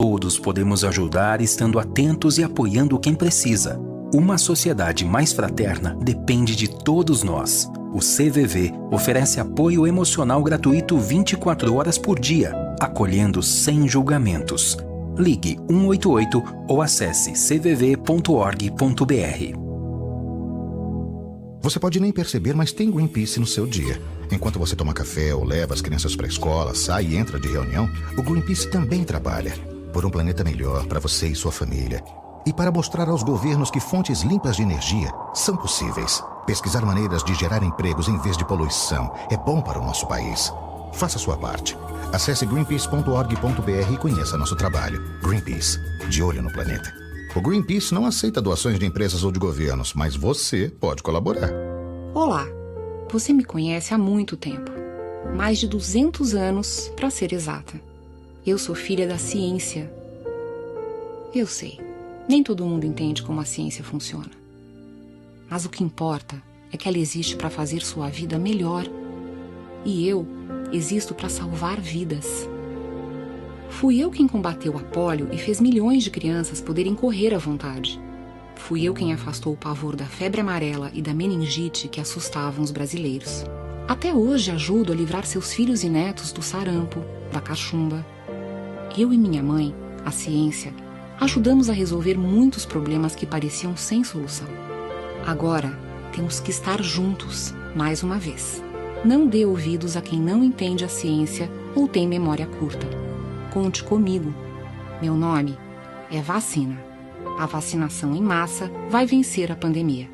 Todos podemos ajudar estando atentos e apoiando quem precisa. Uma sociedade mais fraterna depende de todos nós. O CVV oferece apoio emocional gratuito 24 horas por dia, acolhendo sem julgamentos. Ligue 188 ou acesse cvv.org.br. Você pode nem perceber, mas tem Greenpeace no seu dia. Enquanto você toma café ou leva as crianças para a escola, sai e entra de reunião, o Greenpeace também trabalha por um planeta melhor para você e sua família. E para mostrar aos governos que fontes limpas de energia são possíveis. Pesquisar maneiras de gerar empregos em vez de poluição é bom para o nosso país. Faça sua parte. Acesse greenpeace.org.br e conheça nosso trabalho. Greenpeace, de olho no planeta. O Greenpeace não aceita doações de empresas ou de governos, mas você pode colaborar. Olá. Você me conhece há muito tempo. Mais de 200 anos, para ser exata. Eu sou filha da ciência. Eu sei, nem todo mundo entende como a ciência funciona. Mas o que importa é que ela existe para fazer sua vida melhor. E eu existo para salvar vidas. Fui eu quem combateu a polio e fez milhões de crianças poderem correr à vontade. Fui eu quem afastou o pavor da febre amarela e da meningite que assustavam os brasileiros. Até hoje ajudo a livrar seus filhos e netos do sarampo, da cachumba, eu e minha mãe, a ciência, ajudamos a resolver muitos problemas que pareciam sem solução. Agora, temos que estar juntos, mais uma vez. Não dê ouvidos a quem não entende a ciência ou tem memória curta. Conte comigo. Meu nome é Vacina. A vacinação em massa vai vencer a pandemia.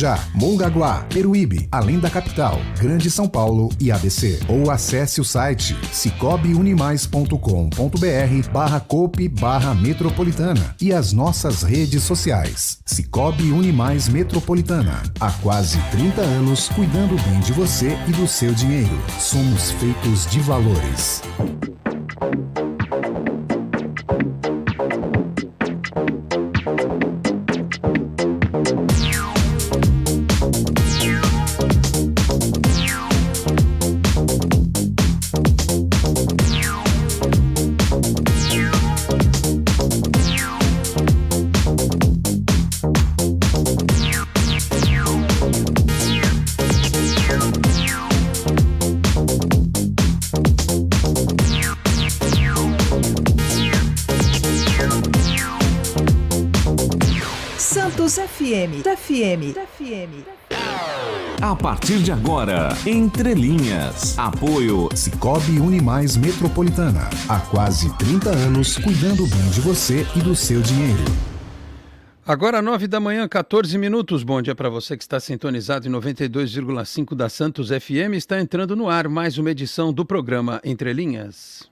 Guarujá, Mongaguá, Peruíbe, além da capital, Grande São Paulo e ABC. Ou acesse o site cicobiunimais.com.br barra cope barra metropolitana e as nossas redes sociais. Cicobi Unimais Metropolitana. Há quase 30 anos cuidando bem de você e do seu dinheiro. Somos feitos de valores. FM. FM. A partir de agora, Entre Linhas. Apoio Cicobi Unimais Metropolitana. Há quase 30 anos, cuidando bem de você e do seu dinheiro. Agora, 9 da manhã, 14 minutos. Bom dia para você que está sintonizado em 92,5 da Santos FM. Está entrando no ar mais uma edição do programa Entre Linhas.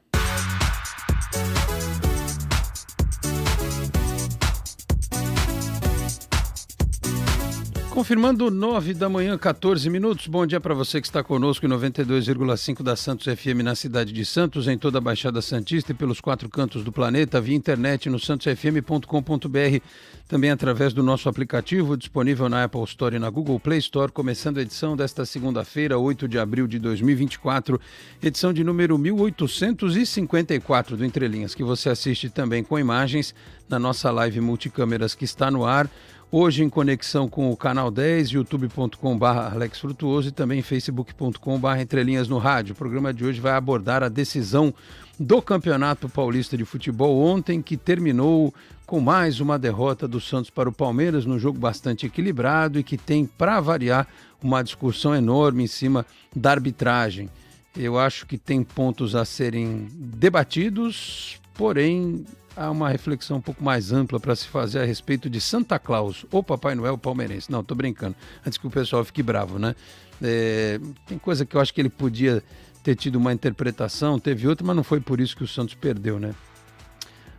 confirmando 9 da manhã, 14 minutos. Bom dia para você que está conosco em 92,5 da Santos FM na cidade de Santos, em toda a Baixada Santista e pelos quatro cantos do planeta, via internet no santosfm.com.br, também através do nosso aplicativo disponível na Apple Store e na Google Play Store, começando a edição desta segunda-feira, 8 de abril de 2024, edição de número 1854 do Entrelinhas, que você assiste também com imagens na nossa live multicâmeras que está no ar Hoje em conexão com o canal 10, youtube.com.br Alex Frutuoso e também facebook.com.br Entrelinhas no Rádio. O programa de hoje vai abordar a decisão do Campeonato Paulista de Futebol ontem, que terminou com mais uma derrota do Santos para o Palmeiras, num jogo bastante equilibrado e que tem, para variar, uma discussão enorme em cima da arbitragem. Eu acho que tem pontos a serem debatidos, porém há uma reflexão um pouco mais ampla para se fazer a respeito de Santa Claus ou Papai Noel palmeirense. Não, estou brincando. Antes que o pessoal fique bravo, né? É, tem coisa que eu acho que ele podia ter tido uma interpretação, teve outra, mas não foi por isso que o Santos perdeu, né?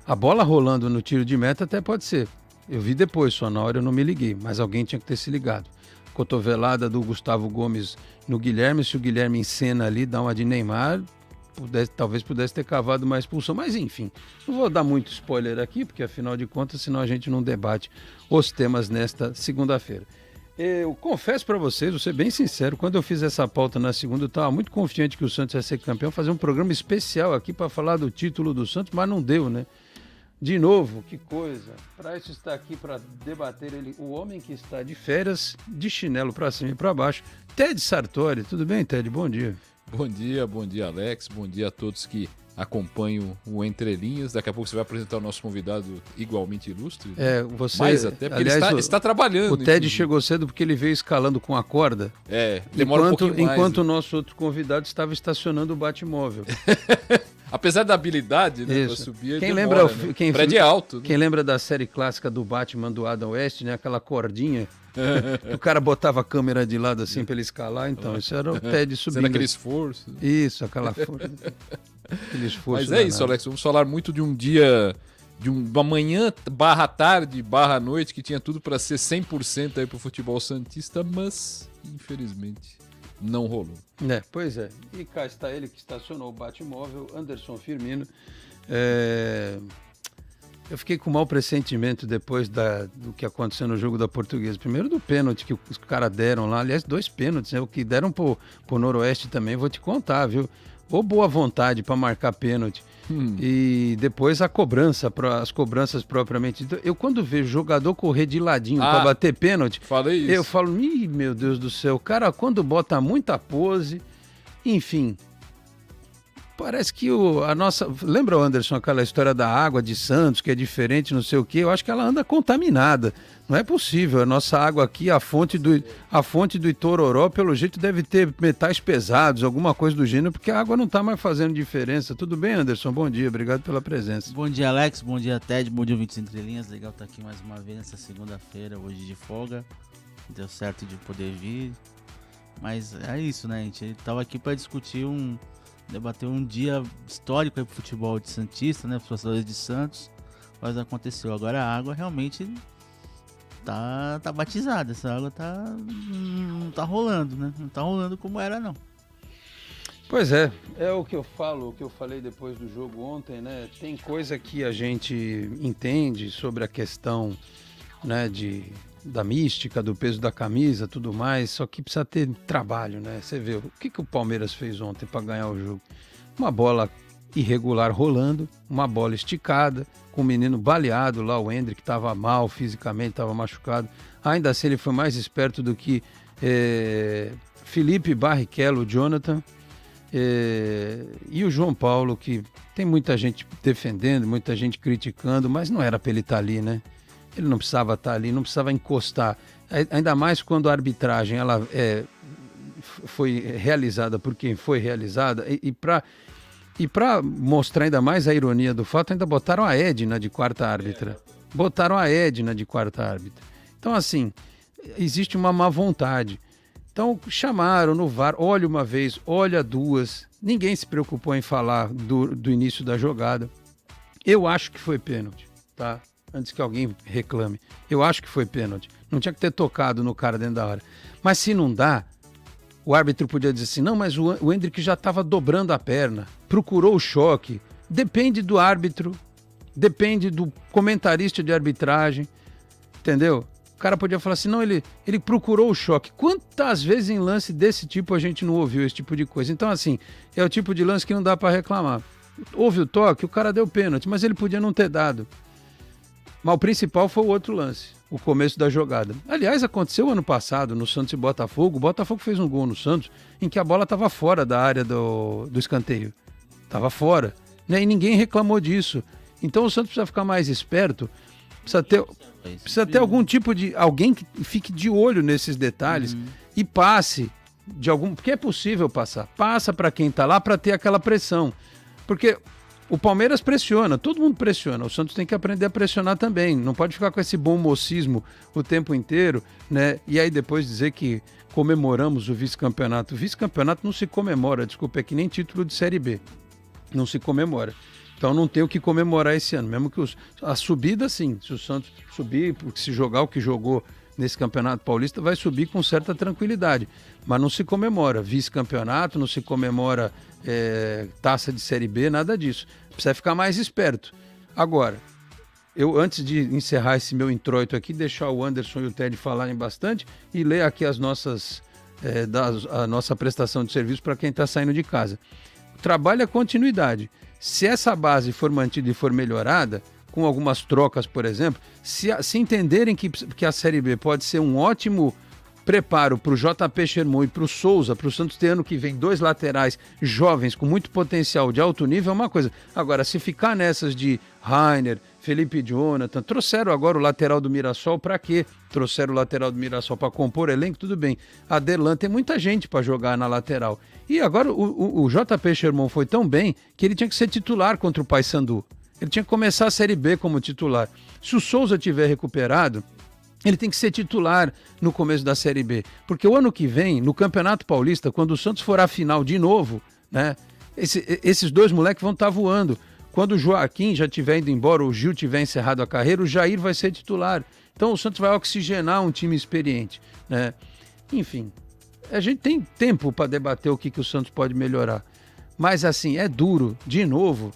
A bola rolando no tiro de meta até pode ser. Eu vi depois, só na hora eu não me liguei, mas alguém tinha que ter se ligado. Cotovelada do Gustavo Gomes no Guilherme, se o Guilherme encena ali, dá uma de Neymar, pudesse, talvez pudesse ter cavado mais pulsão, Mas enfim, não vou dar muito spoiler aqui, porque afinal de contas, senão a gente não debate os temas nesta segunda-feira. Eu confesso para vocês, vou ser bem sincero, quando eu fiz essa pauta na segunda, eu estava muito confiante que o Santos ia ser campeão, fazer um programa especial aqui para falar do título do Santos, mas não deu, né? De novo, que coisa. Para isso está aqui para debater ele, o homem que está de férias, de chinelo para cima e para baixo, Ted Sartori. Tudo bem, Ted? Bom dia. Bom dia, bom dia, Alex. Bom dia a todos que acompanham o Entre Linhas. Daqui a pouco você vai apresentar o nosso convidado igualmente ilustre. É, você. Mais até, porque aliás, ele, está, está trabalhando. O Ted chegou cedo porque ele veio escalando com a corda. É, demora enquanto, um pouquinho mais. Enquanto né? o nosso outro convidado estava estacionando o Batmóvel. Apesar da habilidade, né? Isso. Pra subir, é quem demora, lembra, né? É né? quem, prédio Né? lembra da série clássica do Batman do Adam West, né? Aquela cordinha o cara botava a câmera de lado assim para ele escalar, então isso era o TED subindo. Era aquele esforço. Isso, aquela força. aquele esforço. Mas é isso, Alex. Vamos falar muito de um dia, de uma manhã barra tarde, barra noite, que tinha tudo para ser 100% aí pro futebol santista, mas infelizmente não rolou. É, pois é. E cá está ele que estacionou o Batmóvel, Anderson Firmino. É... Eu fiquei com um mau pressentimento depois da, do que aconteceu no jogo da Portuguesa. Primeiro do pênalti que os caras deram lá. Aliás, dois pênaltis, né? O que deram pro, pro Noroeste também, vou te contar, viu? Ou boa vontade para marcar pênalti Hum. E depois a cobrança, as cobranças propriamente. Eu quando vejo jogador correr de ladinho ah, para bater pênalti, falei isso. eu falo, meu Deus do céu, o cara quando bota muita pose, enfim, Parece que o, a nossa. Lembra, Anderson, aquela história da água de Santos, que é diferente, não sei o quê? Eu acho que ela anda contaminada. Não é possível. A nossa água aqui, a fonte do, a fonte do Itororó, pelo jeito, deve ter metais pesados, alguma coisa do gênero, porque a água não está mais fazendo diferença. Tudo bem, Anderson? Bom dia, obrigado pela presença. Bom dia, Alex. Bom dia, Ted. Bom dia, 25 Linhas. Legal estar tá aqui mais uma vez nessa segunda-feira, hoje de folga. Deu certo de poder vir. Mas é isso, né, gente? Estava aqui para discutir um Debater um dia histórico aí pro futebol de Santista, né? Para os torcedores de Santos, mas aconteceu. Agora a água realmente tá, tá batizada, essa água tá não tá rolando, né? Não tá rolando como era não. Pois é, é o que eu falo, o que eu falei depois do jogo ontem, né? Tem coisa que a gente entende sobre a questão, né, de da mística, do peso da camisa, tudo mais, só que precisa ter trabalho, né? Você vê, o que, que o Palmeiras fez ontem para ganhar o jogo? Uma bola irregular rolando, uma bola esticada, com o um menino baleado lá, o Hendrick estava mal fisicamente, estava machucado. Ainda assim ele foi mais esperto do que é, Felipe Barrichello, Jonathan é, e o João Paulo, que tem muita gente defendendo, muita gente criticando, mas não era para ele estar tá ali, né? ele não precisava estar tá ali, não precisava encostar. Ainda mais quando a arbitragem ela é, foi realizada por quem foi realizada e, e para e para mostrar ainda mais a ironia do fato, ainda botaram a Edna de quarta árbitra. Botaram a Edna de quarta árbitra. Então, assim, existe uma má vontade. Então, chamaram no VAR, olha uma vez, olha duas. Ninguém se preocupou em falar do, do início da jogada. Eu acho que foi pênalti, tá? antes que alguém reclame. Eu acho que foi pênalti. Não tinha que ter tocado no cara dentro da área. Mas se não dá, o árbitro podia dizer assim: não, mas o, Hendrick já estava dobrando a perna, procurou o choque. Depende do árbitro, depende do comentarista de arbitragem, entendeu? O cara podia falar assim: não, ele, ele procurou o choque. Quantas vezes em lance desse tipo a gente não ouviu esse tipo de coisa? Então, assim, é o tipo de lance que não dá para reclamar. Houve o toque, o cara deu pênalti, mas ele podia não ter dado. Mas o principal foi o outro lance, o começo da jogada. Aliás, aconteceu ano passado no Santos e Botafogo. O Botafogo fez um gol no Santos em que a bola estava fora da área do, do escanteio. Estava fora. Né? E ninguém reclamou disso. Então o Santos precisa ficar mais esperto, precisa ter, precisa ter algum tipo de. alguém que fique de olho nesses detalhes uhum. e passe de algum. Porque é possível passar. Passa para quem está lá para ter aquela pressão. Porque o Palmeiras pressiona, todo mundo pressiona. O Santos tem que aprender a pressionar também. Não pode ficar com esse bom mocismo o tempo inteiro, né? E aí depois dizer que comemoramos o vice-campeonato. O vice-campeonato não se comemora, desculpa, é que nem título de Série B. Não se comemora. Então não tem o que comemorar esse ano. Mesmo que os, a subida, sim. Se o Santos subir, porque se jogar o que jogou nesse Campeonato Paulista, vai subir com certa tranquilidade mas não se comemora vice-campeonato, não se comemora é, taça de Série B, nada disso. Precisa ficar mais esperto. Agora, eu antes de encerrar esse meu introito aqui, deixar o Anderson e o Ted falarem bastante e ler aqui as nossas é, das, a nossa prestação de serviço para quem está saindo de casa. O trabalho é continuidade. Se essa base for mantida e for melhorada, com algumas trocas, por exemplo, se, se entenderem que, que a Série B pode ser um ótimo preparo para o JP Sherman e para o Souza, para o Santos ter ano que vem dois laterais jovens com muito potencial de alto nível é uma coisa. Agora, se ficar nessas de Rainer, Felipe Jonathan, trouxeram agora o lateral do Mirassol para quê? Trouxeram o lateral do Mirassol para compor elenco, tudo bem. Adelan tem muita gente para jogar na lateral. E agora o, o, o JP Sherman foi tão bem que ele tinha que ser titular contra o Paysandu. Ele tinha que começar a Série B como titular. Se o Souza tiver recuperado, ele tem que ser titular no começo da Série B. Porque o ano que vem, no Campeonato Paulista, quando o Santos for à final de novo, né? Esse, esses dois moleques vão estar tá voando. Quando o Joaquim já tiver indo embora, ou o Gil tiver encerrado a carreira, o Jair vai ser titular. Então o Santos vai oxigenar um time experiente. Né? Enfim, a gente tem tempo para debater o que, que o Santos pode melhorar. Mas assim, é duro, de novo,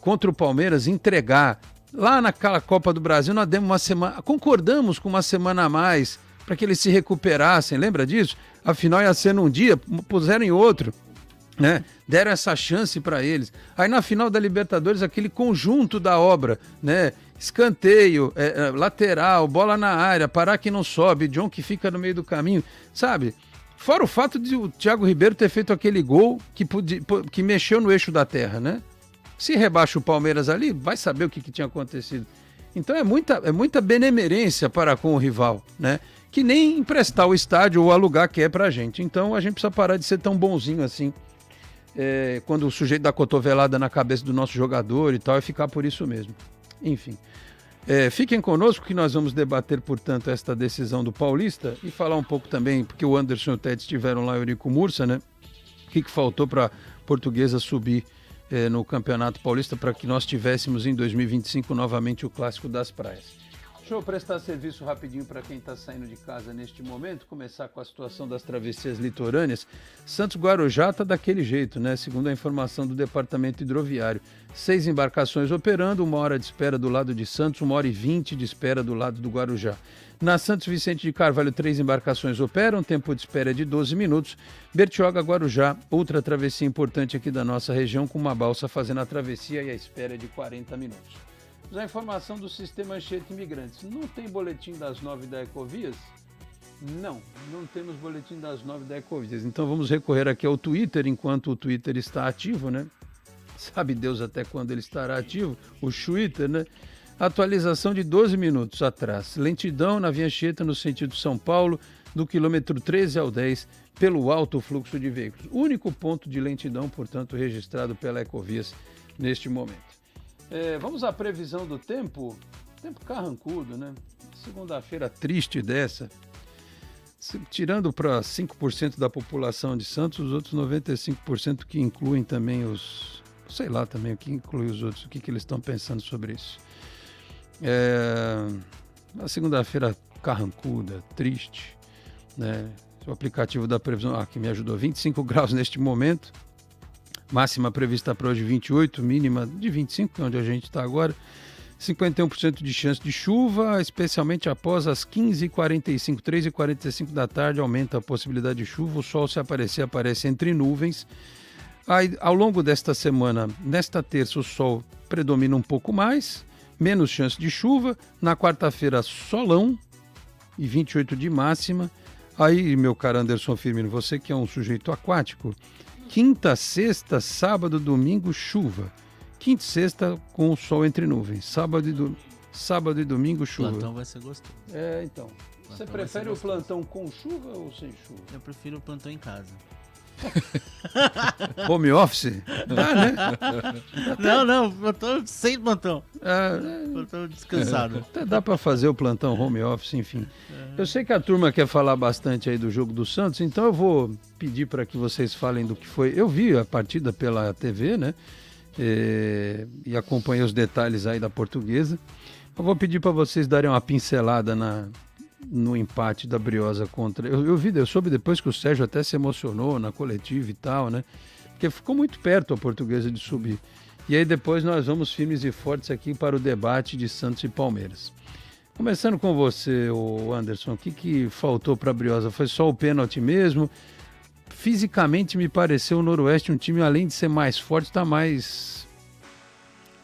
contra o Palmeiras, entregar Lá naquela Copa do Brasil, nós demos uma semana. Concordamos com uma semana a mais para que eles se recuperassem, lembra disso? Afinal, ia ser num dia, puseram em outro. Né? Deram essa chance para eles. Aí na final da Libertadores, aquele conjunto da obra, né? Escanteio, é, é lateral, bola na área, parar que não sobe, John que fica no meio do caminho, sabe? Fora o fato de o Thiago Ribeiro ter feito aquele gol que, podia, que mexeu no eixo da terra, né? Se rebaixa o Palmeiras ali, vai saber o que, que tinha acontecido. Então é muita, é muita benemerência para com o rival, né? Que nem emprestar o estádio ou alugar que é pra gente. Então a gente precisa parar de ser tão bonzinho assim. É, quando o sujeito dá cotovelada na cabeça do nosso jogador e tal, e é ficar por isso mesmo. Enfim. É, fiquem conosco que nós vamos debater, portanto, esta decisão do Paulista e falar um pouco também, porque o Anderson e o Ted estiveram lá, e o Eurico Mursa, né? O que, que faltou para portuguesa subir eh, no Campeonato Paulista para que nós tivéssemos em 2025 novamente o Clássico das Praias. Deixa eu prestar serviço rapidinho para quem está saindo de casa neste momento, começar com a situação das travessias litorâneas. Santos Guarujá está daquele jeito, né? Segundo a informação do Departamento Hidroviário. Seis embarcações operando, uma hora de espera do lado de Santos, uma hora e vinte de espera do lado do Guarujá. Na Santos Vicente de Carvalho, três embarcações operam, tempo de espera é de 12 minutos. Bertioga, Guarujá, outra travessia importante aqui da nossa região, com uma balsa fazendo a travessia e a espera é de 40 minutos. A informação do sistema Anchieta Imigrantes. Não tem boletim das nove da Ecovias? Não, não temos boletim das nove da Ecovias. Então vamos recorrer aqui ao Twitter, enquanto o Twitter está ativo, né? Sabe Deus até quando ele estará ativo, o Twitter, né? Atualização de 12 minutos atrás. Lentidão na Via Xeta no sentido São Paulo, do quilômetro 13 ao 10, pelo alto fluxo de veículos. Único ponto de lentidão, portanto, registrado pela Ecovias neste momento. É, vamos à previsão do tempo. Tempo carrancudo, né? Segunda-feira triste dessa. Tirando para 5% da população de Santos, os outros 95% que incluem também os. Sei lá também o que inclui os outros, o que, que eles estão pensando sobre isso. É, na segunda-feira carrancuda, triste, né? O aplicativo da previsão ah, que me ajudou 25 graus neste momento. Máxima prevista para hoje 28, mínima de 25, que é onde a gente está agora. 51% de chance de chuva, especialmente após as 15h45, 3h45 da tarde, aumenta a possibilidade de chuva. O sol, se aparecer, aparece entre nuvens. Aí, ao longo desta semana, nesta terça, o sol predomina um pouco mais menos chance de chuva. Na quarta-feira, solão e 28 de máxima. Aí, meu caro Anderson Firmino, você que é um sujeito aquático, quinta, sexta, sábado, domingo, chuva. Quinta e sexta com o sol entre nuvens. Sábado e, do... sábado e domingo, chuva. Plantão vai ser gostoso. É, então. Você prefere o plantão com chuva ou sem chuva? Eu prefiro o plantão em casa. Home office? Dá, né? Não, não, eu tô sem plantão. Ah, eu tô descansado. É, até dá para fazer o plantão home office, enfim. É. Eu sei que a turma quer falar bastante aí do jogo do Santos, então eu vou pedir para que vocês falem do que foi. Eu vi a partida pela TV, né? E, é, e acompanhei os detalhes aí da portuguesa. Eu vou pedir para vocês darem uma pincelada na, no empate da Briosa contra. Eu, eu vi, eu soube depois que o Sérgio até se emocionou na coletiva e tal, né? Porque ficou muito perto a portuguesa de subir. E aí depois nós vamos firmes e fortes aqui para o debate de Santos e Palmeiras. Começando com você, Anderson, o que, que faltou para a Briosa? Foi só o pênalti mesmo? Fisicamente me pareceu o Noroeste um time, além de ser mais forte, está mais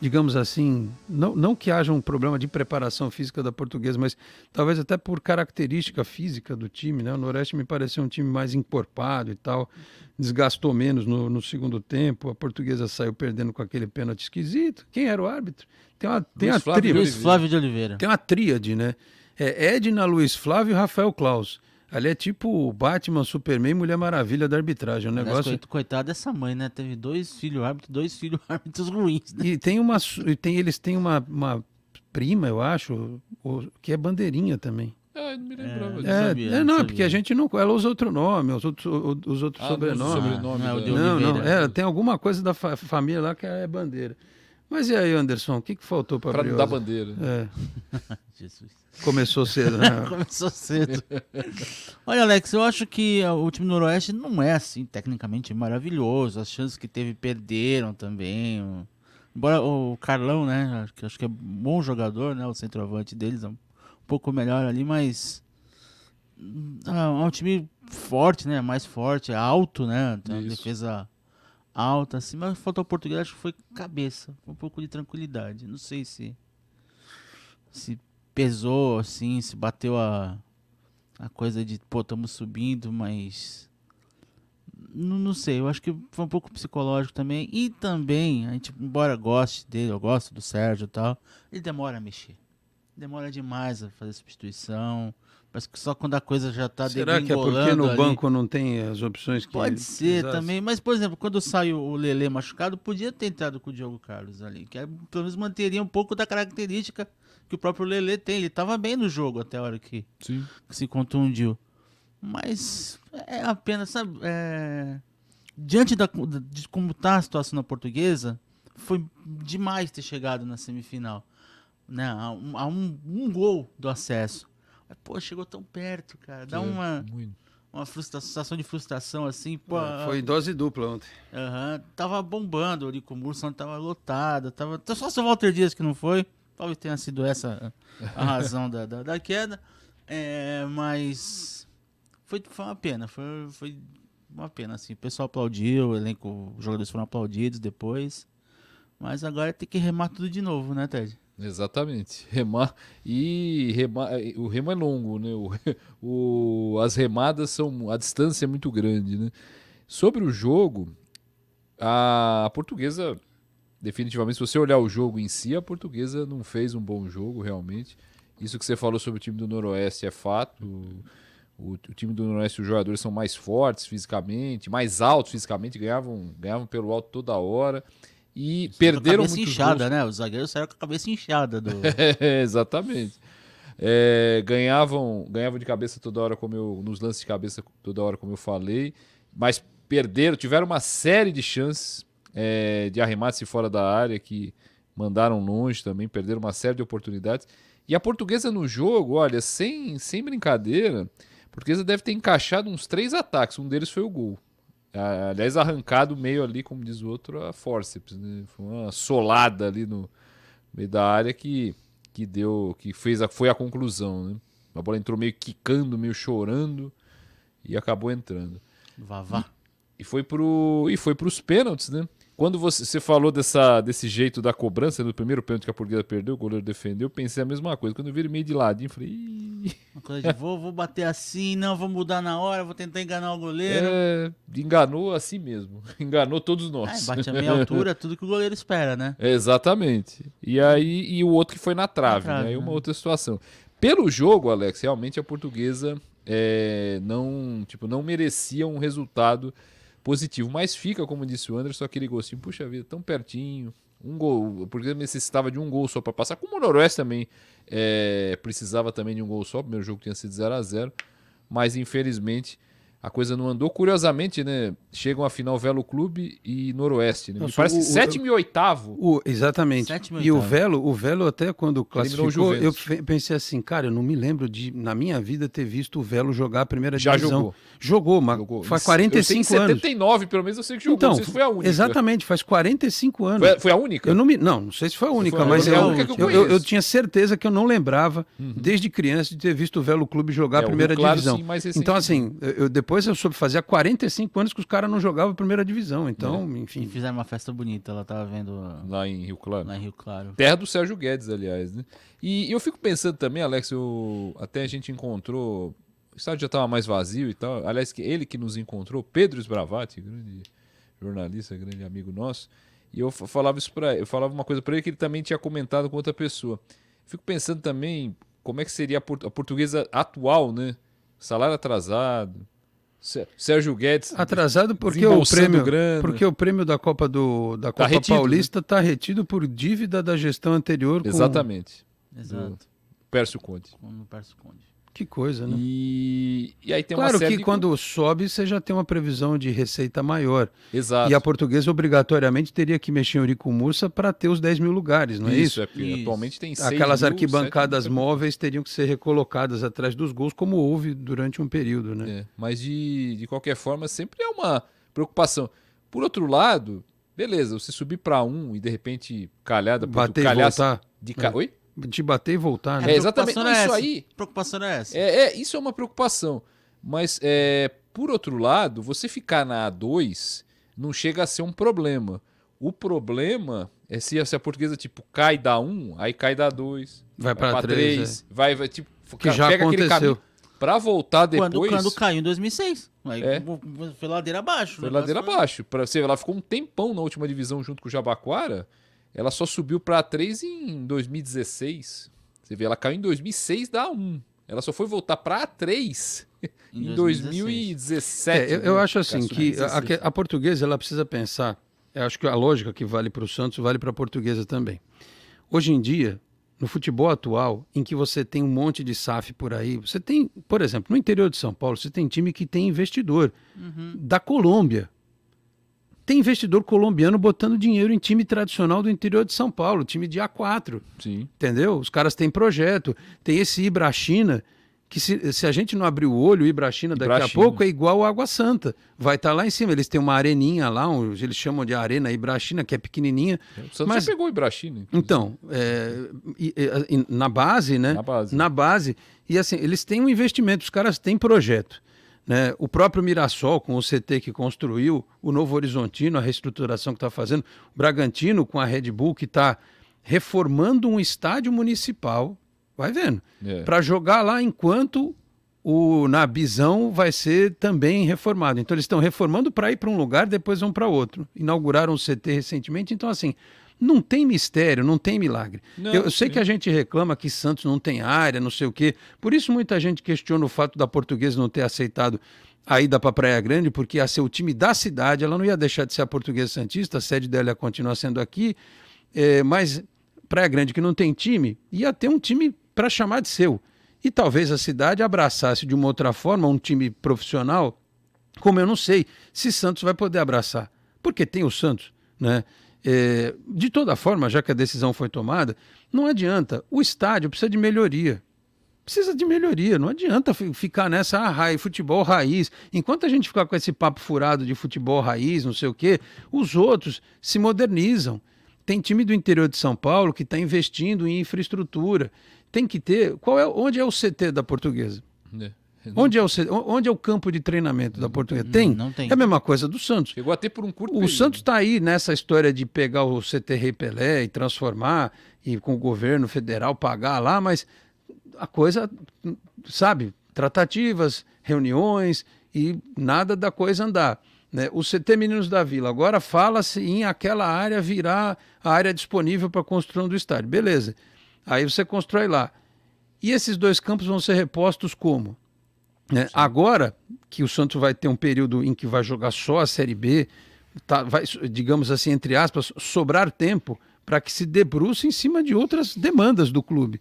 digamos assim, não, não que haja um problema de preparação física da portuguesa, mas talvez até por característica física do time, né? O Noreste me pareceu um time mais encorpado e tal, desgastou menos no, no segundo tempo, a portuguesa saiu perdendo com aquele pênalti esquisito. Quem era o árbitro? Tem uma, tem Luiz a Flávio, tríade. Luiz Flávio de Oliveira. Tem uma tríade, né? É Edna, Luiz Flávio e Rafael Claus. Ali é tipo Batman, Superman, Mulher Maravilha da arbitragem. É um negócio... Coitado dessa mãe, né? Teve dois filhos árbitros, dois filhos árbitros ruins. Né? E tem uma. E tem, eles têm uma, uma prima, eu acho, que é bandeirinha também. Ah, me lembrava. É, é, sabia, é não, porque a gente não. Ela usa outro nome, os outros, os outros ah, sobrenomes. Sobrenome ah, é não, não, é, tem alguma coisa da fa família lá que é bandeira. Mas e aí, Anderson, o que, que faltou para Para dar bandeira. É. Começou cedo, né? Começou cedo. Olha, Alex, eu acho que o time do Noroeste não é assim, tecnicamente maravilhoso. As chances que teve perderam também. Embora o Carlão, né? Acho que é bom jogador, né? O centroavante deles é um pouco melhor ali, mas. Hum, é um time forte, né? Mais forte, alto, né? Tem uma Isso. defesa alta, assim, mas faltou português, acho que foi cabeça, foi um pouco de tranquilidade. Não sei se se pesou, assim, se bateu a, a coisa de, pô, estamos subindo, mas. Não, não sei, eu acho que foi um pouco psicológico também. E também, a gente, embora goste dele, eu gosto do Sérgio e tal, ele demora a mexer. Demora demais a fazer substituição. Parece que só quando a coisa já está Será que é porque no ali. banco não tem as opções que Pode ser também, mas por exemplo, quando saiu o Lele machucado, podia ter entrado com o Diogo Carlos ali, que é, pelo menos manteria um pouco da característica que o próprio Lele tem. Ele estava bem no jogo até a hora que, que se contundiu. Mas é apenas, sabe, é... diante da, de como está a situação na portuguesa, foi demais ter chegado na semifinal. Né? Há, um, um, um gol do acesso pô, chegou tão perto, cara. Dá uma. Uma sensação de frustração, assim, pô. É, foi dose dupla ontem. Aham. Uhum, tava bombando ali com o Murson, tava lotado. Tava... Só se o Walter Dias que não foi. Talvez tenha sido essa a razão da, da, da, queda. É, mas foi, foi uma pena. Foi, foi uma pena, assim. O pessoal aplaudiu, o elenco, os jogadores foram aplaudidos depois. Mas agora tem que remar tudo de novo, né, Ted? Exatamente. Remar e remar, o remo é longo, né? O, o, as remadas são a distância é muito grande, né? Sobre o jogo, a, a portuguesa definitivamente se você olhar o jogo em si, a portuguesa não fez um bom jogo realmente. Isso que você falou sobre o time do Noroeste é fato. O, o, o time do Noroeste, os jogadores são mais fortes fisicamente, mais altos fisicamente, ganhavam, ganhavam pelo alto toda hora. E Isso perderam muito. inchada, gols. né? Os zagueiros saíram com a cabeça inchada do. é, exatamente. É, ganhavam, ganhavam de cabeça toda hora, como eu, nos lances de cabeça toda hora, como eu falei, mas perderam, tiveram uma série de chances é, de arremate fora da área que mandaram longe também, perderam uma série de oportunidades. E a portuguesa no jogo, olha, sem, sem brincadeira, a portuguesa deve ter encaixado uns três ataques, um deles foi o gol. É, aliás, arrancado meio ali, como diz o outro, a forceps, né? Foi uma solada ali no meio da área que, que deu, que fez a, foi a conclusão, né? A bola entrou meio quicando, meio chorando e acabou entrando. Vavá. E, e foi para e foi pênaltis, né? Quando você, você falou dessa, desse jeito da cobrança, no primeiro pênalti que a Portuguesa perdeu, o goleiro defendeu, eu pensei a mesma coisa. Quando eu vi meio de ladinho, falei. Uma coisa de vou, vou bater assim, não, vou mudar na hora, vou tentar enganar o goleiro. É, enganou assim mesmo. Enganou todos nós. É, bate a meia altura, tudo que o goleiro espera, né? exatamente. E aí, e o outro que foi na trave, na trave né? E uma né? outra situação. Pelo jogo, Alex, realmente a portuguesa é, não, tipo, não merecia um resultado positivo. Mas fica, como disse o Anderson, aquele gostinho, puxa vida, tão pertinho. Um gol, porque necessitava de um gol só para passar, como o Noroeste também é, precisava também de um gol só. O primeiro jogo tinha sido 0 a 0 mas infelizmente a coisa não andou. Curiosamente, né? Chegam a final Velo Clube e Noroeste. Né? Nossa, parece o, sétimo o, e oitavo. O, exatamente. Sétimo e, o Velo, o Velo até quando classificou, eu pensei assim, cara, eu não me lembro de, na minha vida, ter visto o Velo jogar a primeira Já divisão. Jogou. Jogou, mas jogou. faz 45 eu anos. 79, pelo menos eu sei que jogou. Então, se foi a única. Exatamente, faz 45 anos. Foi, foi, a única? Eu não me, não, não sei se foi a única, foi a mas única, eu, é a única eu, eu, eu, tinha certeza que eu não lembrava uhum. desde criança de ter visto o Velo Clube jogar é, a primeira claro, divisão. Sim, então assim, eu depois depois eu soube fazer há 45 anos que os caras não jogavam primeira divisão. Então, é. enfim. E fizeram uma festa bonita, ela tava vendo. Lá em Rio Claro. Lá em Rio Claro. Terra do Sérgio Guedes, aliás, né? E, eu fico pensando também, Alex, eu, até a gente encontrou. O estádio já estava mais vazio e tal. Aliás, que ele que nos encontrou, Pedro Esbravati, grande jornalista, grande amigo nosso. E eu falava isso para eu falava uma coisa para ele que ele também tinha comentado com outra pessoa. Fico pensando também como é que seria a, portuguesa atual, né? Salário atrasado, Sérgio Guedes atrasado porque o prêmio grana. porque o prêmio da Copa do da tá Copa né? tá retido, Paulista está né? retido por dívida da gestão anterior com... exatamente Exato. Pércio Conte. Como Pércio Conde que coisa, né? E, e aí tem claro uma série que de... quando sobe você já tem uma previsão de receita maior. Exato. E a portuguesa obrigatoriamente teria que mexer em Uricumurça para ter os 10 mil lugares, não é isso? É, isso. Atualmente tem Aquelas mil, arquibancadas móveis teriam que ser recolocadas atrás dos gols, como houve durante um período, né? É, mas de, de qualquer forma sempre é uma preocupação. Por outro lado, beleza, você subir para um e de repente calhar... Bater calhar, e voltar. De né? ca... É. Oi? De bater e voltar, né? É, exatamente. Não, é isso aí. Preocupação é essa. É, é, isso é uma preocupação. Mas, é, por outro lado, você ficar na A2 não chega a ser um problema. O problema é se, se a portuguesa, tipo, cai da 1, aí cai da 2. Vai, vai para 3. é. Vai, vai, tipo, que já aconteceu. Para voltar depois. Quando, quando caiu em 2006. Aí é. Foi ladeira abaixo. Foi ladeira abaixo. Pra, você, ela ficou um tempão na última divisão junto com o Jabaquara. Ela só subiu para 3 em 2016. Você vê, ela caiu em 2006 da 1. Ela só foi voltar para 3 em 2017. É, eu, eu né? acho assim que a, a, portuguesa ela precisa pensar. Eu acho que a lógica que vale para o Santos vale para a portuguesa também. Hoje em dia, no futebol atual, em que você tem um monte de SAF por aí, você tem, por exemplo, no interior de São Paulo, você tem time que tem investidor uhum. da Colômbia, tem investidor colombiano botando dinheiro em time tradicional do interior de São Paulo, time de A4. Sim. Entendeu? Os caras têm projeto. Tem esse Ibrachina, que se, se a gente não abrir o olho, o Ibrachina daqui a pouco é igual a Água Santa. Vai estar tá lá em cima. Eles têm uma areninha lá, um, eles chamam de arena Ibrachina, que é pequenininha. Você mas pegou o Ibrachina. Então, é, e, e, e, na base, né? Na base. Na base. E assim, eles têm um investimento, os caras têm projeto. Né? O próprio Mirassol, com o CT que construiu, o Novo Horizontino, a reestruturação que está fazendo, o Bragantino com a Red Bull, que está reformando um estádio municipal, vai vendo, é. para jogar lá enquanto o Nabizão vai ser também reformado. Então eles estão reformando para ir para um lugar, depois vão para outro. Inauguraram o CT recentemente, então assim, não tem mistério, não tem milagre. Não, eu, eu sei que a gente reclama que Santos não tem área, não sei o quê. Por isso muita gente questiona o fato da portuguesa não ter aceitado a ida para Praia Grande, porque a ser o time da cidade, ela não ia deixar de ser a portuguesa Santista, a sede dela continua sendo aqui, é, mas Praia Grande que não tem time, ia ter um time para chamar de seu. E talvez a cidade abraçasse de uma outra forma um time profissional, como eu não sei se Santos vai poder abraçar, porque tem o Santos, né? É, de toda forma, já que a decisão foi tomada, não adianta. O estádio precisa de melhoria. Precisa de melhoria, não adianta ficar nessa ah, futebol raiz. Enquanto a gente ficar com esse papo furado de futebol raiz, não sei o quê, os outros se modernizam. Tem time do interior de São Paulo que está investindo em infraestrutura. Tem que ter. Qual é, onde é o CT da portuguesa? É. Onde é, o, onde é o campo de treinamento da Portuguesa? Tem? Não, não tem. É a mesma coisa do Santos. Chegou até por um curto O período. Santos está aí nessa história de pegar o CT Rei Pelé e transformar, e com o governo federal pagar lá, mas a coisa, sabe, tratativas, reuniões e nada da coisa andar. Né? O CT Meninos da Vila, agora fala-se em aquela área virar a área disponível para construção do estádio. Beleza. Aí você constrói lá. E esses dois campos vão ser repostos como? É, agora que o Santos vai ter um período em que vai jogar só a Série B, tá, vai, digamos assim, entre aspas, sobrar tempo para que se debruce em cima de outras demandas do clube.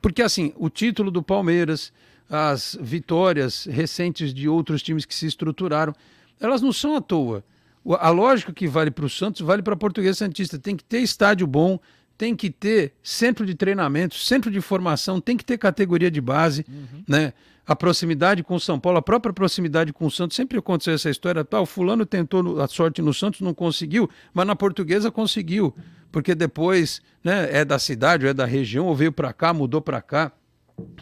Porque, assim, o título do Palmeiras, as vitórias recentes de outros times que se estruturaram, elas não são à toa. A lógica que vale para o Santos vale para a Portuguesa Santista. Tem que ter estádio bom, tem que ter centro de treinamento, centro de formação, tem que ter categoria de base, uhum. né? a proximidade com o São Paulo, a própria proximidade com o Santos, sempre aconteceu essa história, tal, fulano tentou a sorte no Santos, não conseguiu, mas na portuguesa conseguiu, porque depois né, é da cidade, ou é da região, ou veio para cá, mudou para cá,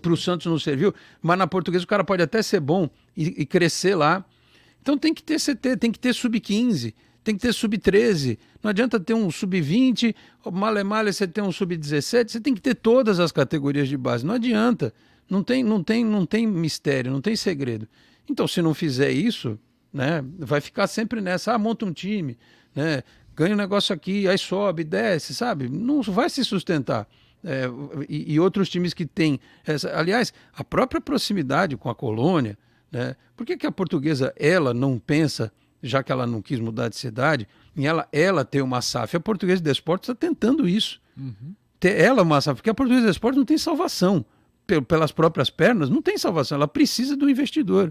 para o Santos não serviu, mas na portuguesa o cara pode até ser bom e, e crescer lá. Então tem que ter CT, tem que ter sub-15, tem que ter sub-13. Não adianta ter um sub-20, male male você ter um sub-17, você tem que ter todas as categorias de base, não adianta. Não tem, não tem, não tem mistério, não tem segredo. Então, se não fizer isso, né, vai ficar sempre nessa, ah, monta um time, né, ganha um negócio aqui, aí sobe, desce, sabe? Não vai se sustentar. É, e, e, outros times que têm essa, aliás, a própria proximidade com a colônia, né? Por que, que a portuguesa ela não pensa, já que ela não quis mudar de cidade, em ela ela ter uma SAF? A portuguesa de esportes está tentando isso. Uhum. Ter ela uma SAF, porque a portuguesa de esportes não tem salvação pelas próprias pernas, não tem salvação, ela precisa do investidor.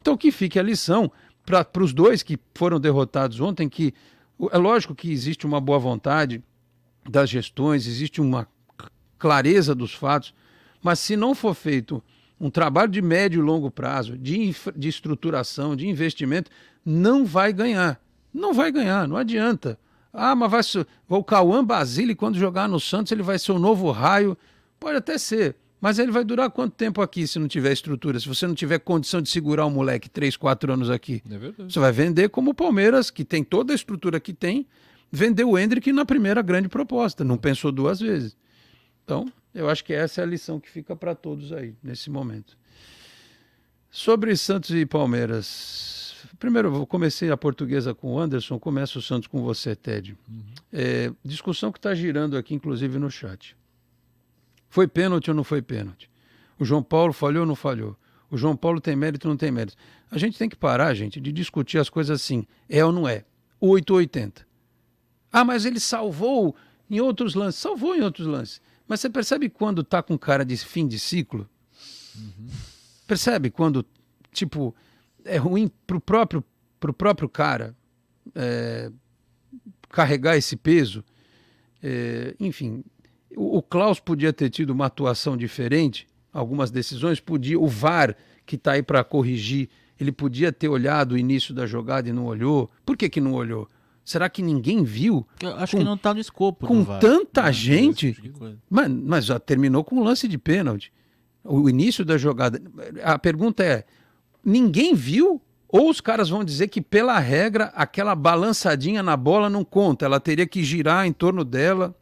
Então que fique a lição para os dois que foram derrotados ontem, que é lógico que existe uma boa vontade das gestões, existe uma clareza dos fatos, mas se não for feito um trabalho de médio e longo prazo, de, infra, de estruturação, de investimento, não vai ganhar. Não vai ganhar, não adianta. Ah, mas vai, o Cauã Basile, quando jogar no Santos, ele vai ser o novo raio. Pode até ser, mas ele vai durar quanto tempo aqui se não tiver estrutura? Se você não tiver condição de segurar o um moleque três, quatro anos aqui? É você vai vender como o Palmeiras, que tem toda a estrutura que tem, vendeu o Hendrick na primeira grande proposta, não pensou duas vezes. Então, eu acho que essa é a lição que fica para todos aí, nesse momento. Sobre Santos e Palmeiras. Primeiro, eu comecei a portuguesa com o Anderson, começa o Santos com você, Ted. Uhum. É, discussão que está girando aqui, inclusive, no chat. Foi pênalti ou não foi pênalti? O João Paulo falhou ou não falhou? O João Paulo tem mérito ou não tem mérito? A gente tem que parar, gente, de discutir as coisas assim. É ou não é? 80. Ah, mas ele salvou em outros lances. Salvou em outros lances. Mas você percebe quando está com cara de fim de ciclo? Uhum. Percebe quando, tipo, é ruim pro próprio, pro próprio cara é, carregar esse peso? É, enfim, o, o Klaus podia ter tido uma atuação diferente, algumas decisões, podia, o VAR, que está aí para corrigir, ele podia ter olhado o início da jogada e não olhou. Por que, que não olhou? Será que ninguém viu? Eu acho com, que não está no escopo. Com tanta não, gente. Tipo mas, mas já terminou com um lance de pênalti. O início da jogada. A pergunta é: ninguém viu? Ou os caras vão dizer que, pela regra, aquela balançadinha na bola não conta, ela teria que girar em torno dela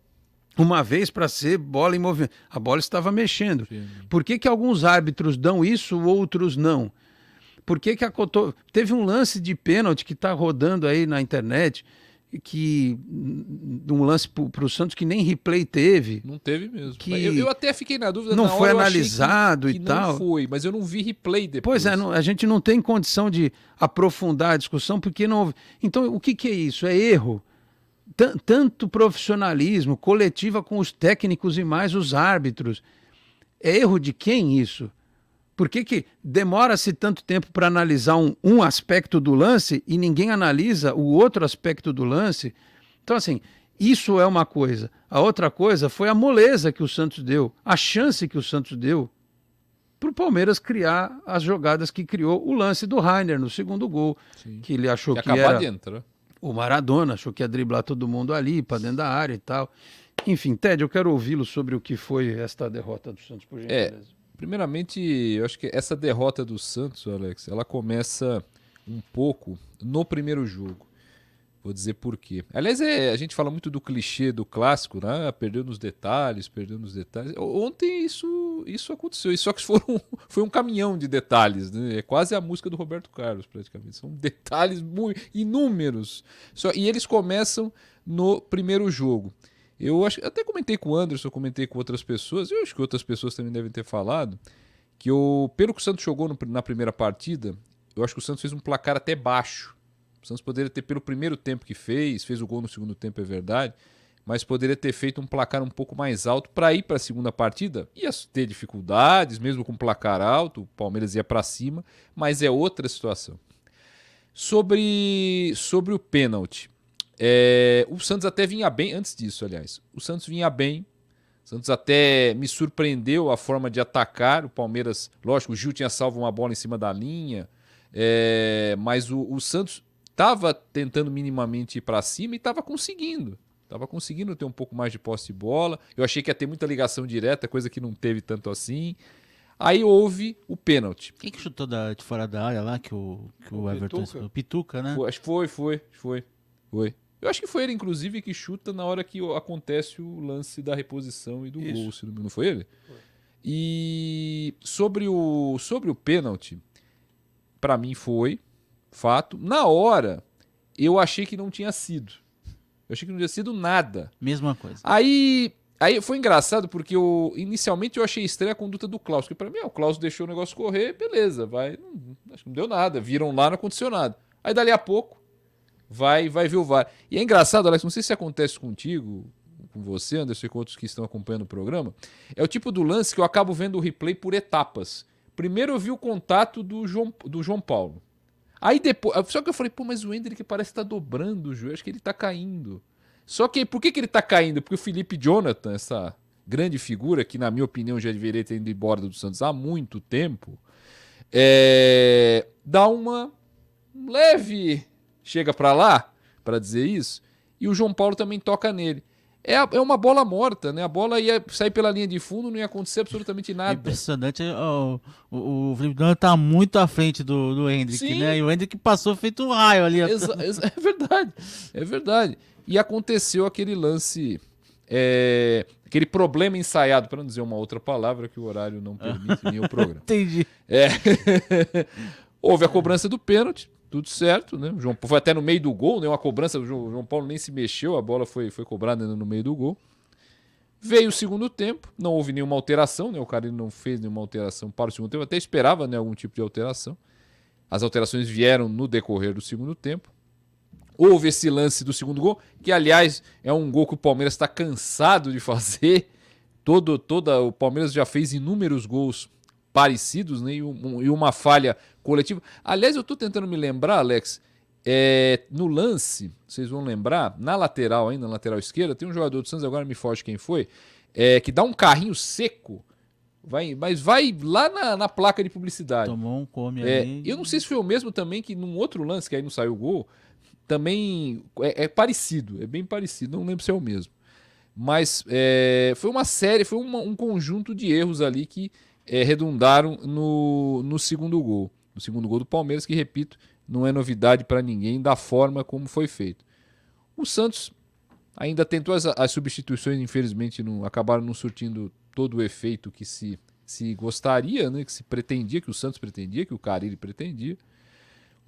uma vez para ser bola em movimento. A bola estava mexendo. Sim. Por que, que alguns árbitros dão isso, outros não? Por que, que a Coto... Teve um lance de pênalti que está rodando aí na internet, que um lance para o Santos que nem replay teve. Não teve mesmo. Que eu, eu até fiquei na dúvida. Não na foi analisado que, que e tal. Não foi, mas eu não vi replay depois. Pois é, não, a gente não tem condição de aprofundar a discussão porque não. Então, o que, que é isso? É erro tanto profissionalismo, coletiva com os técnicos e mais os árbitros. É erro de quem isso? Por que, que demora-se tanto tempo para analisar um, um aspecto do lance e ninguém analisa o outro aspecto do lance? Então, assim, isso é uma coisa. A outra coisa foi a moleza que o Santos deu, a chance que o Santos deu para o Palmeiras criar as jogadas que criou o lance do Rainer no segundo gol, Sim. que ele achou que, que era o Maradona achou que ia driblar todo mundo ali, para dentro da área e tal. Enfim, Ted, eu quero ouvi-lo sobre o que foi esta derrota do Santos, por é, gentileza. É, primeiramente, eu acho que essa derrota do Santos, Alex, ela começa um pouco no primeiro jogo. Vou dizer por quê. Aliás, é, a gente fala muito do clichê, do clássico, né? Perdeu nos detalhes, perdeu nos detalhes. Ontem isso, isso aconteceu. só que foram, foi um caminhão de detalhes, né? É quase a música do Roberto Carlos, praticamente. São detalhes muito, inúmeros. Só, e eles começam no primeiro jogo. Eu acho, até comentei com o Anderson, comentei com outras pessoas, eu acho que outras pessoas também devem ter falado, que eu, pelo que o Santos jogou no, na primeira partida, eu acho que o Santos fez um placar até baixo o Santos poderia ter, pelo primeiro tempo que fez, fez o gol no segundo tempo, é verdade, mas poderia ter feito um placar um pouco mais alto para ir para a segunda partida. Ia ter dificuldades, mesmo com placar alto, o Palmeiras ia para cima, mas é outra situação. Sobre, sobre o pênalti. É, o Santos até vinha bem, antes disso, aliás. O Santos vinha bem. O Santos até me surpreendeu a forma de atacar. O Palmeiras, lógico, o Gil tinha salvo uma bola em cima da linha. É, mas o, o Santos estava tentando minimamente ir para cima e estava conseguindo. Estava conseguindo ter um pouco mais de posse de bola. Eu achei que ia ter muita ligação direta, coisa que não teve tanto assim. Aí houve o pênalti. Quem que chutou da, de fora da área lá que o, que o, o Everton. Pituca. O Pituca, né? Foi, acho que foi, foi, foi, foi. Eu acho que foi ele, inclusive, que chuta na hora que acontece o lance da reposição e do Isso. gol, se não, não foi ele? Foi. E sobre o, sobre o pênalti, para mim foi fato. Na hora, eu achei que não tinha sido. Eu achei que não tinha sido nada. Mesma coisa. Aí, aí foi engraçado porque eu, inicialmente eu achei estranha a conduta do Klaus, que para mim, ah, o Klaus deixou o negócio correr, beleza, vai, não, acho que não deu nada, viram lá no condicionado. Aí dali a pouco vai vai ver o VAR. E é engraçado, Alex, não sei se acontece contigo, com você, Anderson, e com outros que estão acompanhando o programa, é o tipo do lance que eu acabo vendo o replay por etapas. Primeiro eu vi o contato do João, do João Paulo. Aí depois. Só que eu falei, pô, mas o Hendrick parece que tá dobrando o joelho. Acho que ele tá caindo. Só que por que, que ele tá caindo? Porque o Felipe Jonathan, essa grande figura, que na minha opinião já deveria ter ido embora do Santos há muito tempo, é... dá uma leve. Chega para lá para dizer isso. E o João Paulo também toca nele é, é uma bola morta, né? A bola ia sair pela linha de fundo, não ia acontecer absolutamente nada. Impressionante, o, o, o Felipe tá muito à frente do, do Hendrick, Sim. né? E o Hendrick passou feito um raio ali. Exa, exa, é verdade, é verdade. E aconteceu aquele lance, é, aquele problema ensaiado, para não dizer uma outra palavra que o horário não permite nem o programa. Entendi. É, houve a cobrança do pênalti, tudo certo, né? João Paulo foi até no meio do gol, né? Uma cobrança, o João Paulo nem se mexeu, a bola foi, foi cobrada né, no meio do gol. Veio o segundo tempo, não houve nenhuma alteração, né? O cara não fez nenhuma alteração para o segundo tempo, até esperava né, algum tipo de alteração. As alterações vieram no decorrer do segundo tempo. Houve esse lance do segundo gol, que aliás é um gol que o Palmeiras está cansado de fazer. Todo, toda, o Palmeiras já fez inúmeros gols parecidos né, e, um, e uma falha coletiva. Aliás, eu estou tentando me lembrar, Alex, é, no lance, vocês vão lembrar, na lateral ainda, na lateral esquerda, tem um jogador do Santos, agora me foge quem foi, é, que dá um carrinho seco, vai, mas vai lá na, na placa de publicidade. Tomou um come é, ali. Eu não sei se foi o mesmo também que num outro lance, que aí não saiu o gol, também é, é, parecido, é bem parecido, não lembro se é o mesmo. Mas é, foi uma série, foi uma, um conjunto de erros ali que é, redundaram no, no segundo gol. No segundo gol do Palmeiras, que, repito, não é novidade para ninguém da forma como foi feito. O Santos ainda tentou as, as substituições, infelizmente, não, acabaram não surtindo todo o efeito que se, se gostaria, né, que se pretendia, que o Santos pretendia, que o Carille pretendia.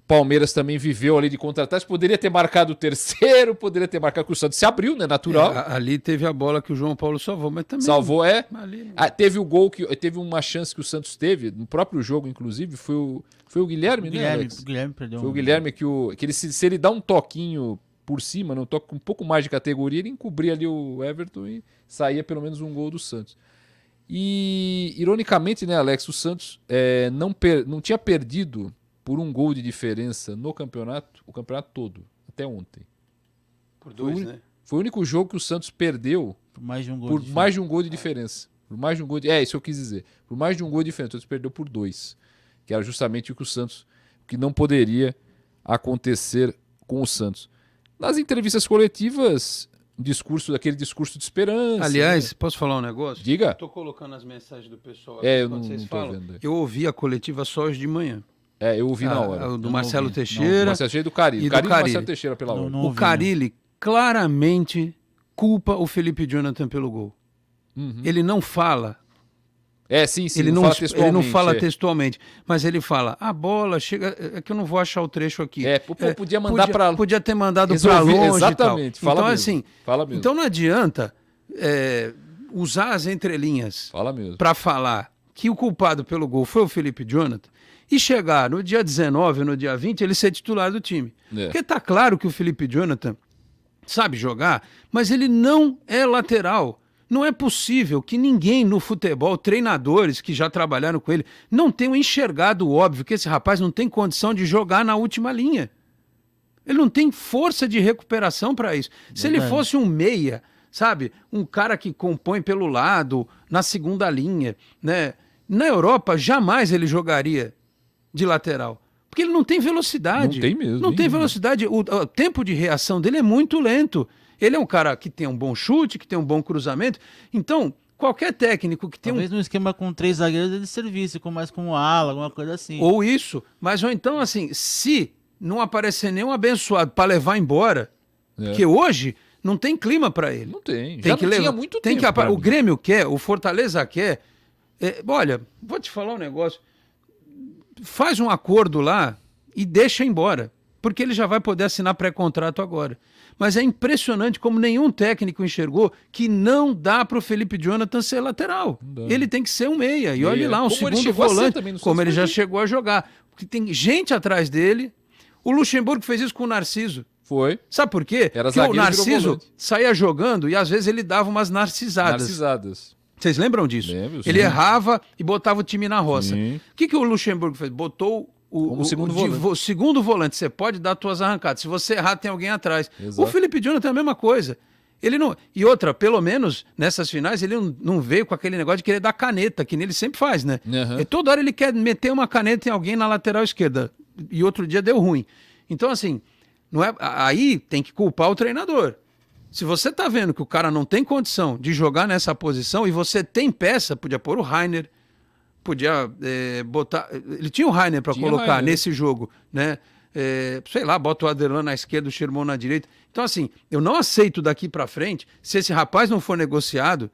Palmeiras também viveu ali de contra-ataques. Poderia ter marcado o terceiro, poderia ter marcado que o Santos se abriu, né? Natural. É, ali teve a bola que o João Paulo salvou, mas também. Salvou, é. Ali... Ah, teve o gol que. Teve uma chance que o Santos teve, no próprio jogo, inclusive, foi o, foi o Guilherme, o né, Guilherme né? Alex? O Guilherme, perdão. Foi o Guilherme que o. Que ele, se, se ele dá um toquinho por cima, não né, um toque com um pouco mais de categoria, ele encobria ali o Everton e saía pelo menos um gol do Santos. E, ironicamente, né, Alex, o Santos é, não, per, não tinha perdido por um gol de diferença no campeonato, o campeonato todo, até ontem. Por dois, foi, né? Foi o único jogo que o Santos perdeu por mais de um gol, por de, mais de, um gol de diferença. Por mais de um gol de, é, isso eu quis dizer. Por mais de um gol de diferença, o Santos perdeu por dois, que era justamente o que o Santos que não poderia acontecer com o Santos. Nas entrevistas coletivas, discurso, aquele discurso de esperança. Aliás, né? posso falar um negócio? Diga. Estou colocando as mensagens do pessoal. É, eu não, vocês não falam. Vendo. Eu ouvi a coletiva só hoje de manhã. É, eu ouvi ah, na hora. Do Marcelo ouvi. Teixeira. Não, do Marcelo Teixeira do E do Carilli. Marcelo Teixeira pela hora. o Carilli claramente culpa o Felipe Jonathan pelo gol. Uhum. Ele não fala. É, sim, sim. Ele não, fala textualmente, ele não fala é. textualmente, mas ele fala: a bola chega. É que eu não vou achar o trecho aqui. É, é podia mandar para. Podia ter mandado para longe. Exatamente. Fala então, mesmo. assim. Fala mesmo. Então não adianta é, usar as entrelinhas. Fala mesmo. Para falar que o culpado pelo gol foi o Felipe Jonathan e chegar no dia 19, no dia 20, ele ser titular do time. É. Porque tá claro que o Felipe Jonathan sabe jogar, mas ele não é lateral. Não é possível que ninguém no futebol, treinadores que já trabalharam com ele, não tenham enxergado o óbvio que esse rapaz não tem condição de jogar na última linha. Ele não tem força de recuperação para isso. Se ele fosse um meia sabe? Um cara que compõe pelo lado, na segunda linha, né? Na Europa, jamais ele jogaria de lateral. Porque ele não tem velocidade. Não tem mesmo. Não tem velocidade. O, o tempo de reação dele é muito lento. Ele é um cara que tem um bom chute, que tem um bom cruzamento. Então, qualquer técnico que tem Talvez um... Mesmo esquema com três zagueiros de serviço, com mais com ala, alguma coisa assim. Ou isso, mas ou então assim, se não aparecer nenhum abençoado para levar embora, é. que hoje não tem clima para ele. Não tem. Tem Já que levar. muito tem tempo. Que, o Grêmio quer, o Fortaleza quer. É, olha, vou te falar um negócio. Faz um acordo lá e deixa embora porque ele já vai poder assinar pré-contrato agora. Mas é impressionante como nenhum técnico enxergou que não dá para o Felipe Jonathan ser lateral. Né? Ele tem que ser um meia. E olhe lá, um segundo volante, também, como ele já chegou a jogar. Porque tem gente atrás dele. O Luxemburgo fez isso com o Narciso. Foi. Sabe por quê? Era Porque o Narciso saía jogando e às vezes ele dava umas narcisadas. Narcisadas. Vocês lembram disso? Lembro, ele errava e botava o time na roça. O que, que o Luxemburgo fez? Botou o, o, segundo, o volante. Vo, segundo volante. Você pode dar suas arrancadas. Se você errar, tem alguém atrás. Exato. O Felipe Jonathan é a mesma coisa. Ele não. E outra, pelo menos nessas finais, ele não, veio com aquele negócio de querer dar caneta, que ele sempre faz, né? Uhum. E toda hora ele quer meter uma caneta em alguém na lateral esquerda. E outro dia deu ruim. Então, assim, não é, aí tem que culpar o treinador. Se você tá vendo que o cara não tem condição de jogar nessa posição e você tem peça, podia pôr o Rainer, podia é, botar. Ele tinha o Rainer para colocar Rainer. nesse jogo, né? É, sei lá, bota o Aderlan na esquerda, o Sherman na direita. Então, assim, eu não aceito daqui para frente, se esse rapaz não for negociado,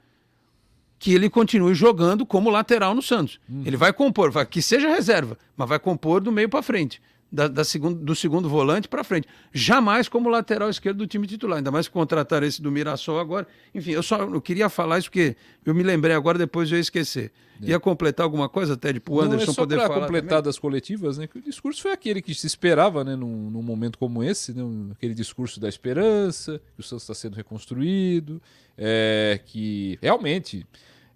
que ele continue jogando como lateral no Santos. Uhum. Ele vai compor, vai, que seja reserva, mas vai compor do meio para frente da, da segundo, do segundo volante para frente. Jamais como lateral esquerdo do time titular, ainda mais que contrataram esse do Mirassol agora. Enfim, eu só eu queria falar isso porque eu me lembrei agora, depois eu ia esquecer. É. Ia completar alguma coisa até de o Anderson Não, é só poder falar. completar também. das coletivas, né? Que o discurso foi aquele que se esperava, né? Num, num momento como esse, né? aquele discurso da esperança, que o Santos está sendo reconstruído, é, que realmente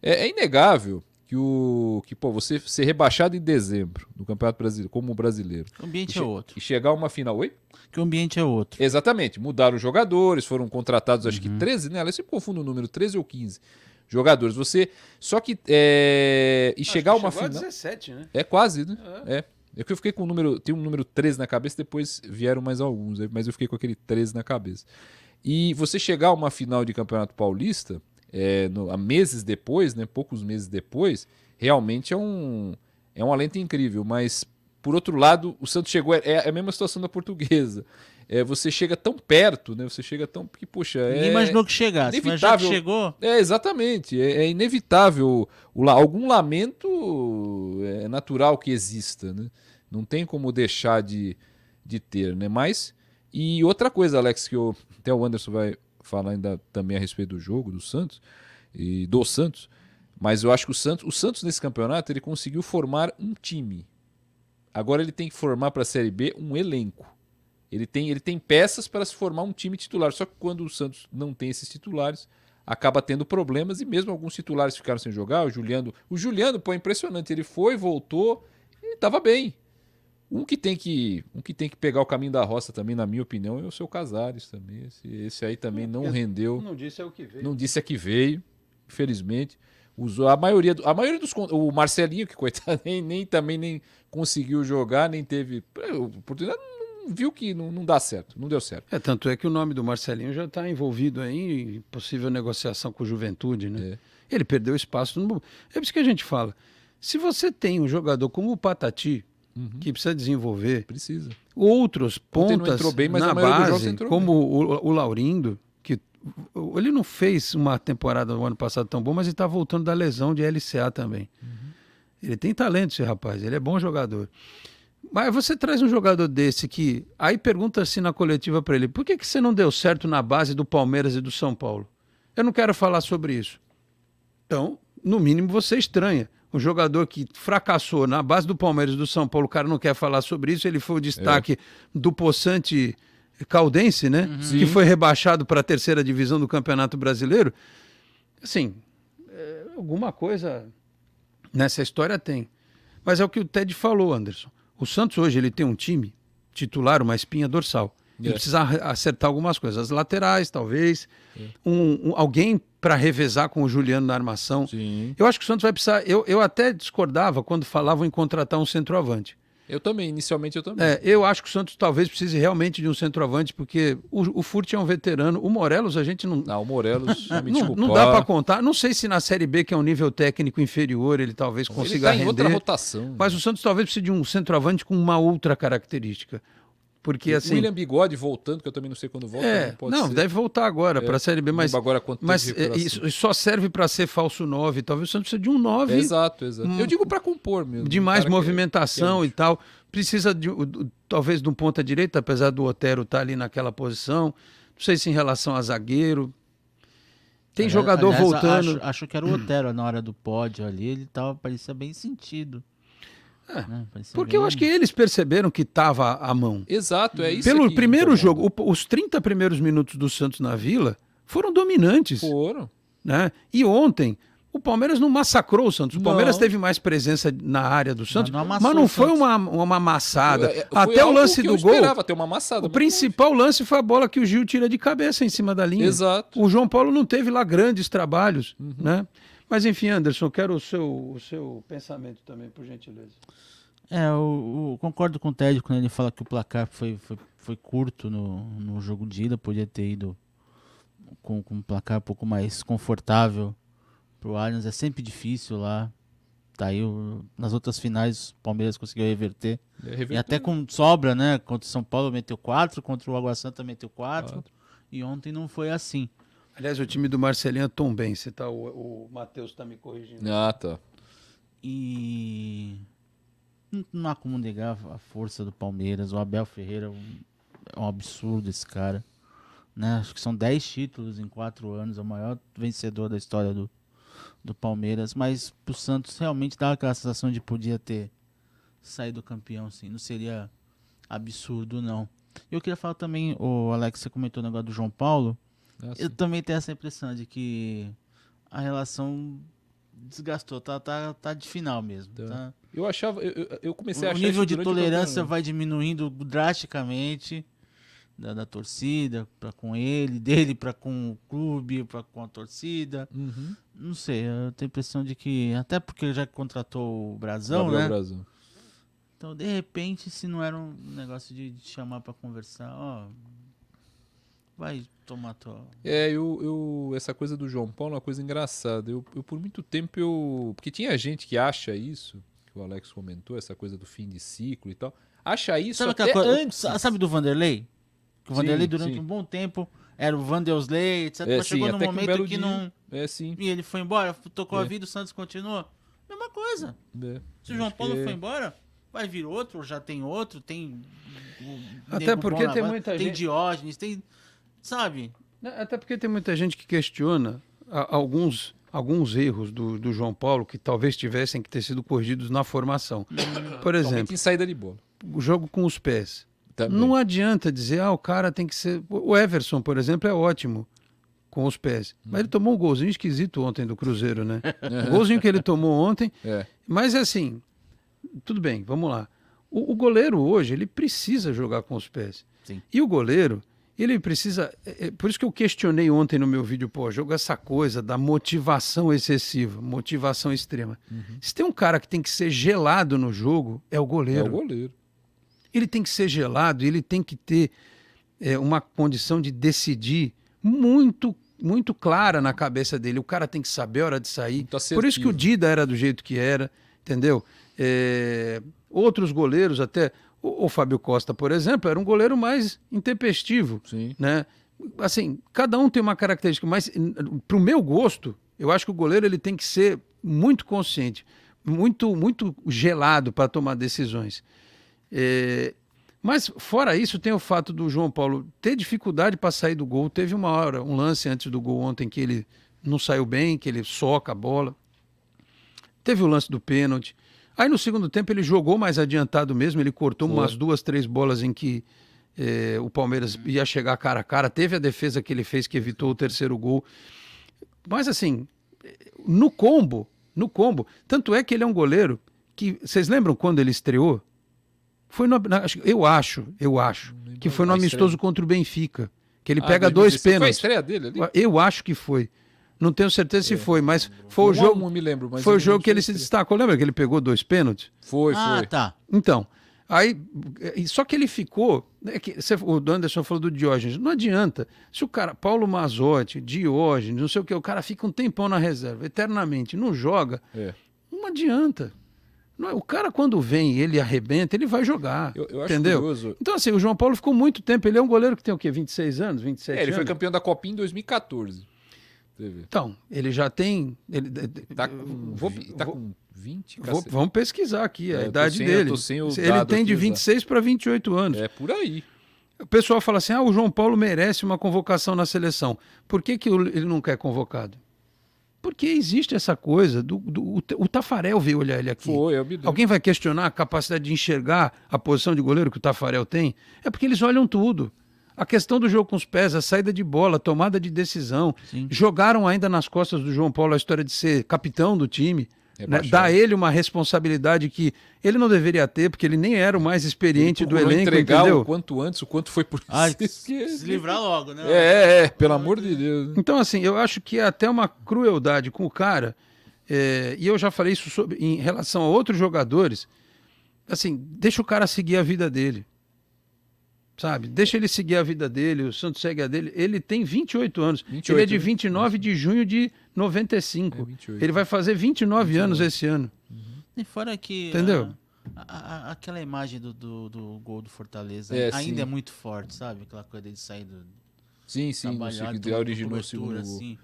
é, é inegável que o que pô, você ser rebaixado em dezembro no Campeonato Brasileiro, como brasileiro. O ambiente é outro. E chegar a uma final, oi? Que o ambiente é outro. Exatamente, mudaram os jogadores, foram contratados acho uhum. que 13, né? Eu sempre confundo o número, 13 ou 15 jogadores. Você só que é... e chegar a uma final. A 17, né? É quase, né? É. é. é eu que fiquei com o número, tem um número 13 na cabeça, depois vieram mais alguns, mas eu fiquei com aquele 13 na cabeça. E você chegar a uma final de Campeonato Paulista, é, no, meses depois, né, poucos meses depois, realmente é um, é um alento incrível. Mas, por outro lado, o Santos chegou. É, é a mesma situação da portuguesa. É, você chega tão perto, né? Você chega tão. que poxa, é. imaginou que chegasse, inevitável. mas chegou. É, exatamente. É, é inevitável. O, algum lamento é natural que exista, né? Não tem como deixar de, de ter, né? Mas. E outra coisa, Alex, que eu, até o Anderson vai, falar ainda também a respeito do jogo do Santos e do Santos, mas eu acho que o Santos, o Santos nesse campeonato ele conseguiu formar um time. Agora ele tem que formar para a Série B um elenco. Ele tem, ele tem peças para se formar um time titular. Só que quando o Santos não tem esses titulares, acaba tendo problemas e mesmo alguns titulares ficaram sem jogar. O Juliano, o Juliano, pô, é impressionante. Ele foi, voltou e estava bem. Um que tem que, um que tem que pegar o caminho da roça também, na minha opinião, é o seu Casares também. Esse, esse aí também não, não rendeu. Não disse é o que veio. Não disse é que veio, infelizmente. Usou a maioria, do, a maioria dos o Marcelinho que coitado nem, nem também nem conseguiu jogar, nem teve é, oportunidade, viu que não, não dá certo, não deu certo. É, tanto é que o nome do Marcelinho já está envolvido aí em possível negociação com juventude, né? É. Ele perdeu espaço. No... É por isso que a gente fala. Se você tem um jogador como o Patati, uhum. que precisa desenvolver. Precisa. Outros pontas bem, na base, como o, o, Laurindo, que ele não fez uma temporada no ano passado tão boa, mas ele está voltando da lesão de LCA também. Uhum. Ele tem talento, esse rapaz, ele é bom jogador. Mas você traz um jogador desse que aí pergunta assim na coletiva para ele: por que, que você não deu certo na base do Palmeiras e do São Paulo? Eu não quero falar sobre isso. Então, no mínimo você estranha. Um jogador que fracassou na base do Palmeiras do São Paulo, o cara não quer falar sobre isso, ele foi o destaque é. do possante caldense, né? Uhum. Que foi rebaixado para a terceira divisão do Campeonato Brasileiro. Assim, é, alguma coisa nessa história tem. Mas é o que o Ted falou, Anderson. O Santos hoje ele tem um time titular, uma espinha dorsal. Ele é. precisa acertar algumas coisas. As laterais, talvez. É. Um, um, alguém para revezar com o Juliano na armação. Sim. Eu acho que o Santos vai precisar. Eu, eu até discordava quando falavam em contratar um centroavante. Eu também, inicialmente eu também. É, eu acho que o Santos talvez precise realmente de um centroavante, porque o, o Furt é um veterano, o Morelos a gente não. Não, ah, o Morelos, não, não dá para ah. contar. Não sei se na Série B, que é um nível técnico inferior, ele talvez consiga ele tá render. Em outra rotação. Mas né? o Santos talvez precise de um centroavante com uma outra característica. Porque assim. William Bigode voltando, que eu também não sei quando volta. É, não, deve voltar agora é, para a Série B, mas. Agora quanto mas é, isso, isso só serve para ser falso 9. Talvez você não precisa de um 9. É, exato, exato. Um, eu digo para compor mesmo. De mais é movimentação que, que e tal. Precisa, de, talvez, de um ponta-direita, apesar do Otero estar tá ali naquela posição. Não sei se em relação a zagueiro. Tem aliás, jogador aliás, voltando. Acho, acho, que era o Otero na hora do pódio ali. Ele tava, parecia bem sentido. É, né? porque eu acho que eles perceberam que estava à mão. Exato, é isso. Pelo primeiro jogo, o, os 30 primeiros minutos do Santos na Vila foram dominantes. Foram. Né? E ontem, o Palmeiras não massacrou o Santos. O não. Palmeiras teve mais presença na área do Santos, não, não mas não foi uma, uma amassada. Foi, é, é, foi Até o lance do gol. esperava, ter uma Amassada, o principal foi. lance foi a bola que o Gil tira de cabeça em cima da linha. Exato. O João Paulo não teve lá grandes trabalhos, uhum. né? Mas enfim, Anderson, quero o seu, o seu pensamento também, por gentileza. É, eu, eu concordo com o Ted quando ele fala que o placar foi, foi, foi curto no, no jogo de ida, podia ter ido com, com um placar um pouco mais confortável para o Allianz, é sempre difícil lá. Tá aí o, nas outras finais o Palmeiras conseguiu reverter. E até né? com sobra, né? Contra o São Paulo meteu 4, contra o Água Santa meteu 4. E ontem não foi assim. Aliás, o time do Marcelinho é tão Bem. Você tá, o, o Matheus está me corrigindo. Ah, tá. E não há como negar a força do Palmeiras. O Abel Ferreira é um, é um absurdo esse cara. Né? Acho que são 10 títulos em 4 anos, é o maior vencedor da história do, do Palmeiras. Mas pro Santos realmente dá aquela sensação de podia ter saído campeão, sim. Não seria absurdo, não. Eu queria falar também, o Alex, você comentou o negócio do João Paulo. É assim. Eu também tenho essa impressão de que a relação desgastou, tá, tá, tá de final mesmo. Tá. Tá. Eu achava, eu, eu comecei o, a achar. O nível de tolerância vai diminuindo drasticamente da, da torcida para com ele, dele para com o clube, para com a torcida. Uhum. Não sei, eu tenho a impressão de que até porque ele já contratou o Brasão, né? Brasil. Então, de repente, se não era um negócio de, de chamar para conversar, ó, Vai tomar tua. É, eu, eu. Essa coisa do João Paulo é uma coisa engraçada. Eu, eu, por muito tempo, eu. Porque tinha gente que acha isso, que o Alex comentou, essa coisa do fim de ciclo e tal. Acha isso sabe até coisa, antes. Sabe do Vanderlei? Que o Vanderlei, sim, durante sim. um bom tempo, era o Vanderlei, etc. É, mas sim, chegou num momento um que, não. É, sim. E ele foi embora, tocou é. a vida, o Santos continuou. Mesma coisa. É. Se o João Paulo que... foi é. embora, vai vir outro, já tem outro, tem. Até porque tem muita tem gente. Tem Diógenes, tem sabe? É, até porque tem muita gente que questiona alguns, alguns erros do, do João Paulo que talvez tivessem que ter sido corrigidos na formação. Hum. Por exemplo, em saída de bola. o jogo com os pés. Também. Não adianta dizer, ah, o cara tem que ser. O Everson, por exemplo, é ótimo com os pés. Hum. Mas ele tomou um golzinho esquisito ontem do Cruzeiro, né? o golzinho que ele tomou ontem. É. Mas é assim, tudo bem, vamos lá. O, o, goleiro hoje, ele precisa jogar com os pés. Sim. E o goleiro, ele precisa. É, é, por isso que eu questionei ontem no meu vídeo pós-jogo essa coisa da motivação excessiva, motivação extrema. Uhum. Se tem um cara que tem que ser gelado no jogo, é o goleiro. É o goleiro. Ele tem que ser gelado, ele tem que ter é, uma condição de decidir muito muito clara na cabeça dele. O cara tem que saber a hora de sair. Por isso que o Dida era do jeito que era, entendeu? É, outros goleiros, até o, o Fábio Costa, por exemplo, era um goleiro mais intempestivo, Sim. né? Assim, cada um tem uma característica, mas para o meu gosto, eu acho que o goleiro ele tem que ser muito consciente, muito muito gelado para tomar decisões. É... Mas fora isso, tem o fato do João Paulo ter dificuldade para sair do gol. Teve uma hora, um lance antes do gol ontem que ele não saiu bem, que ele soca a bola. Teve o lance do pênalti. Aí no segundo tempo ele jogou mais adiantado mesmo, ele cortou Foi. umas duas, três bolas em que é, o Palmeiras uhum. ia chegar cara a cara. Teve a defesa que ele fez que evitou o terceiro gol. Mas assim, no combo, no combo. Tanto é que ele é um goleiro que. Vocês lembram quando ele estreou? Foi no, na, eu acho, eu acho, que foi no amistoso contra o Benfica. Que ele ah, pega dois pênaltis. Foi a estreia dele ali? Eu acho que foi. Não tenho certeza se é. foi, mas foi um o jogo. Não me lembro, mas foi o jogo que ele se destacou. Lembra que ele pegou dois pênaltis? Foi, ah, foi. Ah, tá. Então, aí é, só que ele ficou. É que, você, o Anderson falou do Diógenes. Não adianta. Se o cara, Paulo Mazotti, Diógenes, não sei o que, o cara fica um tempão na reserva, eternamente, não joga, é. não adianta. Não é, o cara, quando vem ele arrebenta, ele vai jogar. Eu, eu entendeu? Curioso. Então, assim, o João Paulo ficou muito tempo. Ele é um goleiro que tem o quê? 26 anos? 27 é, ele anos? foi campeão da Copinha em 2014. Teve. Então, ele já tem. Ele, tá, com, vou, tá vou, com 20? Vou, vamos pesquisar aqui a é, idade sem, dele. Ele tem de 26 para 28 anos. É por aí. O pessoal fala assim: ah, o João Paulo merece uma convocação na seleção. Por que, que ele não quer convocado? Porque existe essa coisa do. do o, o Tafarel veio olhar ele aqui. Foi, Alguém vai questionar a capacidade de enxergar a posição de goleiro que o Tafarel tem? É porque eles olham tudo. A questão do jogo com os pés, a saída de bola, a tomada de decisão. Sim. Jogaram ainda nas costas do João Paulo a história de ser capitão do time. É né? Dá ele uma responsabilidade que ele não deveria ter, porque ele nem era o mais experiente do elenco. Entregar entendeu? o quanto antes, o quanto foi por ah, se livrar logo, né? É, é, é, pelo amor de Deus. Então, assim, eu acho que é até uma crueldade com o cara. É, e eu já falei isso sobre, em relação a outros jogadores. Assim, deixa o cara seguir a vida dele. Sabe? Deixa ele seguir a vida dele, o Santos segue a dele. Ele tem 28 anos. 28, ele é de 29 né? de junho de 95. É, 28. Ele vai fazer 29, 29. anos esse ano. Uhum. E fora que. Entendeu? A, a, aquela imagem do, do, do, gol do Fortaleza é, ainda sim. é muito forte, sabe? Aquela coisa dele sair do. Sim, sim, trabalhar, do, originou o segundo gol. Assim.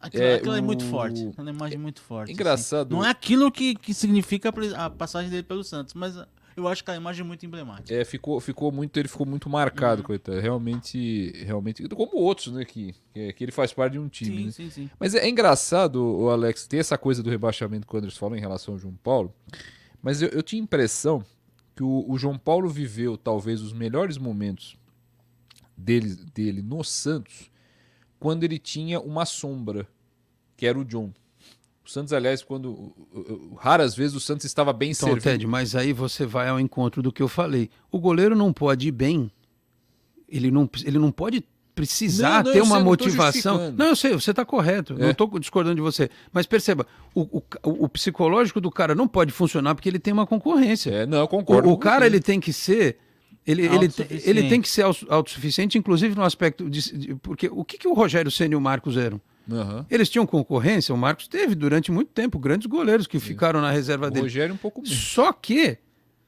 Aquilo, é, aquilo é o... é muito forte. É uma imagem muito forte. Engraçado. Assim. Não é aquilo que, que significa a passagem dele pelo Santos, mas eu acho que a imagem é muito emblemática. É, ficou, ficou muito, ele ficou muito marcado, uhum. coitado. É realmente, realmente, como outros, né, que, que, ele faz parte de um time. Sim, né? sim, sim. Mas é, é engraçado, o Alex, ter essa coisa do rebaixamento que o Anderson falou em relação ao João Paulo. Mas eu, eu tinha impressão que o, o, João Paulo viveu talvez os melhores momentos dele, dele no Santos quando ele tinha uma sombra, que era o John. O Santos, aliás, quando raras vezes o Santos estava bem então, servido. Ted, mas aí você vai ao encontro do que eu falei. O goleiro não pode ir bem. Ele não, ele não pode precisar não, não, ter uma sei, motivação. Não, não, eu sei, você está correto. É. Não estou discordando de você. Mas perceba, o, o, o, psicológico do cara não pode funcionar porque ele tem uma concorrência. É, não, eu concordo. O, o cara ele tem que ser. Ele, ele, ele tem que ser autossuficiente, inclusive no aspecto de. de porque o que, que o Rogério Senna e o Marcos eram? Uhum. Eles tinham concorrência, o Marcos teve durante muito tempo grandes goleiros que Sim. ficaram na reserva dele. O Rogério um pouco menos. Só que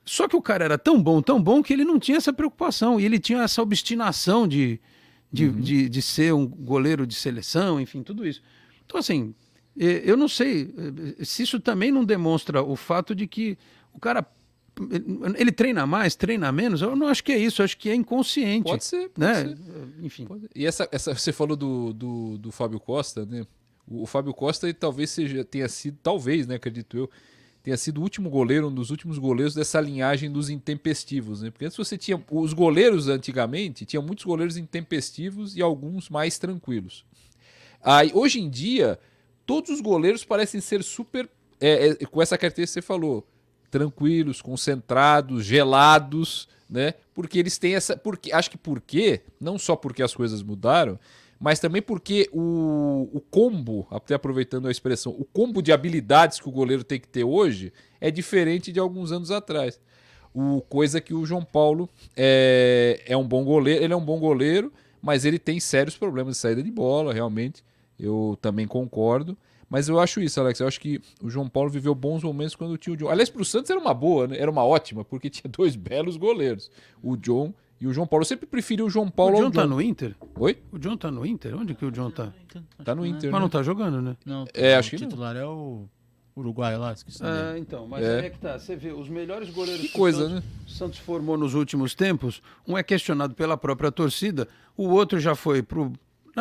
só que o cara era tão bom, tão bom que ele não tinha essa preocupação e ele tinha essa obstinação de de, uhum. de, de ser um goleiro de seleção, enfim, tudo isso. Então assim, eu não sei eh, se isso também não demonstra o fato de que o cara ele treina mais, treina menos? Eu não acho que é isso, acho que é inconsciente. Pode ser, pode né? Ser. Enfim. E essa, essa, você falou do, do, do Fábio Costa, né? O, o Fábio Costa ele talvez seja, tenha sido, talvez, né, acredito eu, tenha sido o último goleiro, um dos últimos goleiros dessa linhagem dos intempestivos, né? Porque antes você tinha os goleiros antigamente, tinha muitos goleiros intempestivos e alguns mais tranquilos. Aí hoje em dia, todos os goleiros parecem ser super é, é, com essa característica que você falou, tranquilos, concentrados, gelados, né? Porque eles têm essa. Porque, acho que porque, não só porque as coisas mudaram, mas também porque o, o combo, até aproveitando a expressão, o combo de habilidades que o goleiro tem que ter hoje é diferente de alguns anos atrás. O coisa que o João Paulo é, é um bom goleiro, ele é um bom goleiro, mas ele tem sérios problemas de saída de bola, realmente. Eu também concordo. Mas eu acho isso, Alex. Eu acho que o João Paulo viveu bons momentos quando tinha o John. Aliás, para o Santos era uma boa, né? era uma ótima, porque tinha dois belos goleiros, o John e o João Paulo. Eu sempre preferi o João Paulo o John ao John. tá no Inter? Oi? O John tá no Inter? Onde que o John tá? Tá no Inter. Tá é. Mas não está né? jogando, né? Não, é, acho que o titular é o Uruguai lá, esqueci. Ah, então, mas é. aí é que tá. Você vê, os melhores goleiros que, que coisa, Santos, né? Santos formou nos últimos tempos, um é questionado pela própria torcida, o outro já foi para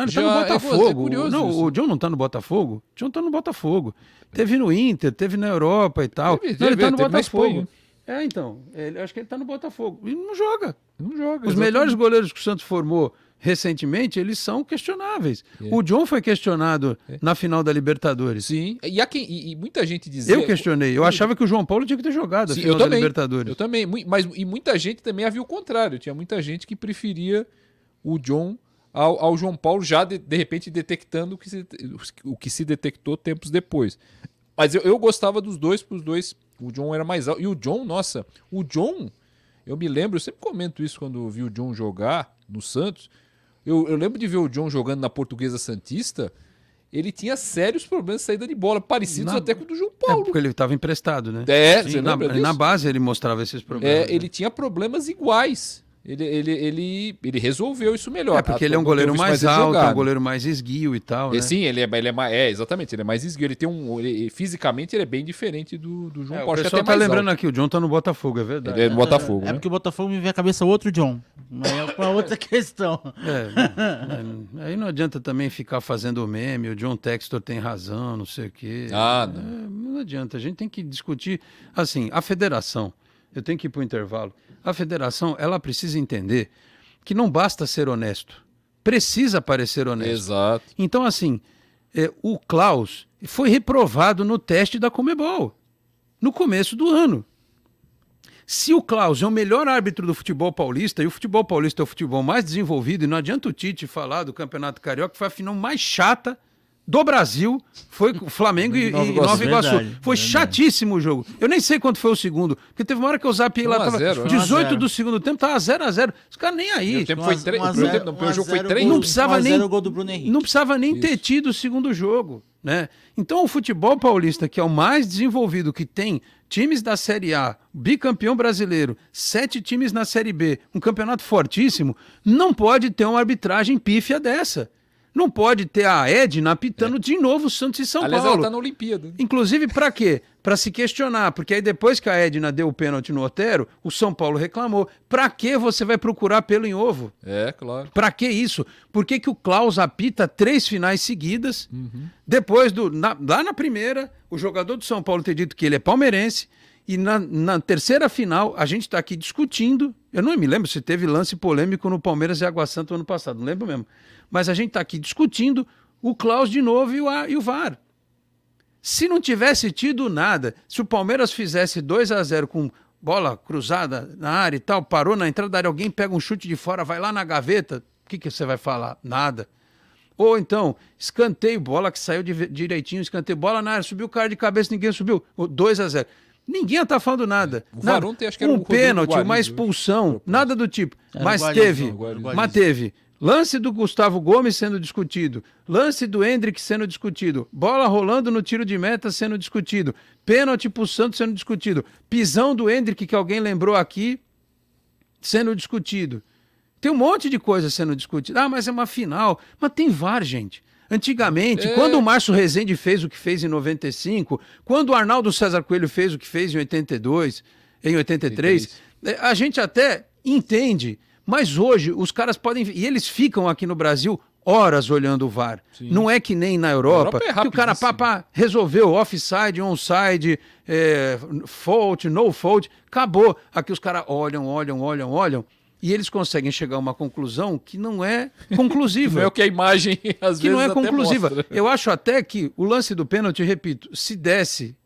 não, ele já, tá no é Botafogo. É curioso não, isso. o John não tá no Botafogo? O John tá no Botafogo. Teve no Inter, teve na Europa e tal. Teve, não, ele tá no Botafogo. É, então. Ele, acho que ele tá no Botafogo. E não joga. Não joga. Os exatamente. melhores goleiros que o Santos formou recentemente, eles são questionáveis. É. O John foi questionado é. na final da Libertadores. Sim, e, quem, e, e muita gente dizia... Eu questionei, eu achava que o João Paulo tinha que ter jogado a Sim, final também, Libertadores. Eu também, mas e muita gente também havia o contrário, tinha muita gente que preferia o John ao, ao João Paulo, já de, de repente detectando o que, se, o que se detectou tempos depois. Mas eu, eu gostava dos dois, porque os dois. O John era mais alto. E o John, nossa, o John, eu me lembro, eu sempre comento isso quando vi o John jogar no Santos. Eu, eu lembro de ver o John jogando na Portuguesa Santista ele tinha sérios problemas de saída de bola, parecidos na... até com o do João é, Paulo. É porque ele estava emprestado, né? É, Sim, na, na, base ele mostrava esses é, problemas. É, né? Ele tinha problemas iguais ele, ele, ele, ele resolveu isso melhor. É, porque ah, ele é um goleiro mais, mais alto, é um goleiro mais esguio e tal, né? E, sim, ele é, ele é, mais, é, exatamente, ele é mais esguio. Ele tem um. Ele, fisicamente ele é bem diferente do, do João é, Costa. O pessoal é tá lembrando alto. aqui, o John tá no Botafogo, é verdade. Ele é no é, Botafogo. É, né? porque o Botafogo me vê a cabeça é outro John. É uma outra questão. É, aí não adianta também ficar fazendo meme, o John Textor tem razão, não sei o quê. Ah, não. não adianta. A gente tem que discutir, assim, a federação eu tenho que ir para o intervalo. A federação, ela precisa entender que não basta ser honesto, precisa parecer honesto. Exato. Então, assim, é, o Klaus foi reprovado no teste da Comebol, no começo do ano. Se o Klaus é o melhor árbitro do futebol paulista, e o futebol paulista é o futebol mais desenvolvido, e não adianta o Tite falar do Campeonato Carioca, que foi a final mais chata do Brasil foi Flamengo e, Nova Iguaçu. Iguaçu. Verdade, foi verdade. chatíssimo o jogo. Eu nem sei quanto foi o segundo, porque teve uma hora que eu zapiei lá, tava 0, 18 né? do segundo tempo, tava 0x0. Os caras nem aí. o tempo foi 3. O jogo foi 3. Não precisava nem. Não precisava nem ter tido o segundo jogo. Né? Então o futebol paulista, que é o mais desenvolvido que tem times da Série A, bicampeão brasileiro, sete times na Série B, um campeonato fortíssimo, não pode ter uma arbitragem pífia dessa. Não pode ter a Edna apitando é. de novo o Santos e São Aliás, Paulo. Ela tá na Olimpíada. Inclusive, para quê? Para se questionar, porque aí depois que a Edna deu o pênalti no Otero, o São Paulo reclamou. Para que você vai procurar pelo em ovo? É, claro. Para que isso? Por que, que o Klaus apita três finais seguidas? Uhum. Depois do. Na, lá na primeira, o jogador do São Paulo ter dito que ele é palmeirense e na, na terceira final, a gente está aqui discutindo. Eu não me lembro se teve lance polêmico no Palmeiras e Água Santa ano passado, não lembro mesmo. Mas a gente está aqui discutindo o Klaus de novo e o, e o VAR. Se não tivesse tido nada, se o Palmeiras fizesse 2 a 0 com bola cruzada na área e tal, parou na entrada da área, alguém pega um chute de fora, vai lá na gaveta, o que, que você vai falar? Nada. Ou então, escanteio, bola que saiu de, direitinho, escanteio, bola na área, subiu o cara de cabeça, ninguém subiu, 2 a 0 Ninguém tá falando nada. É. O nada. acho que era um pênalti, uma né? expulsão, nada do tipo. Era mas teve, mas teve. Lance do Gustavo Gomes sendo discutido, lance do Hendrick sendo discutido, bola rolando no tiro de meta sendo discutido, pênalti pro Santos sendo discutido, pisão do Hendrick que alguém lembrou aqui sendo discutido. Tem um monte de coisa sendo discutida. Ah, mas é uma final. Mas tem VAR, gente. Antigamente, é. quando o Márcio Rezende fez o que fez em 95, quando o Arnaldo César Coelho fez o que fez em 82, em 83, 83. Eh, a gente até entende, mas hoje os caras podem. E eles ficam aqui no Brasil horas olhando o VAR. Sim. Não é que nem na Europa, Europa é que o cara papá resolveu offside, onside, é, fault, no fault, acabou. Aqui os caras olham, olham, olham, olham e eles conseguem chegar a uma conclusão que não é conclusiva. não é o que a imagem às que vezes não é conclusiva. Mostra. Eu acho até que o lance do pênalti, repito, se desse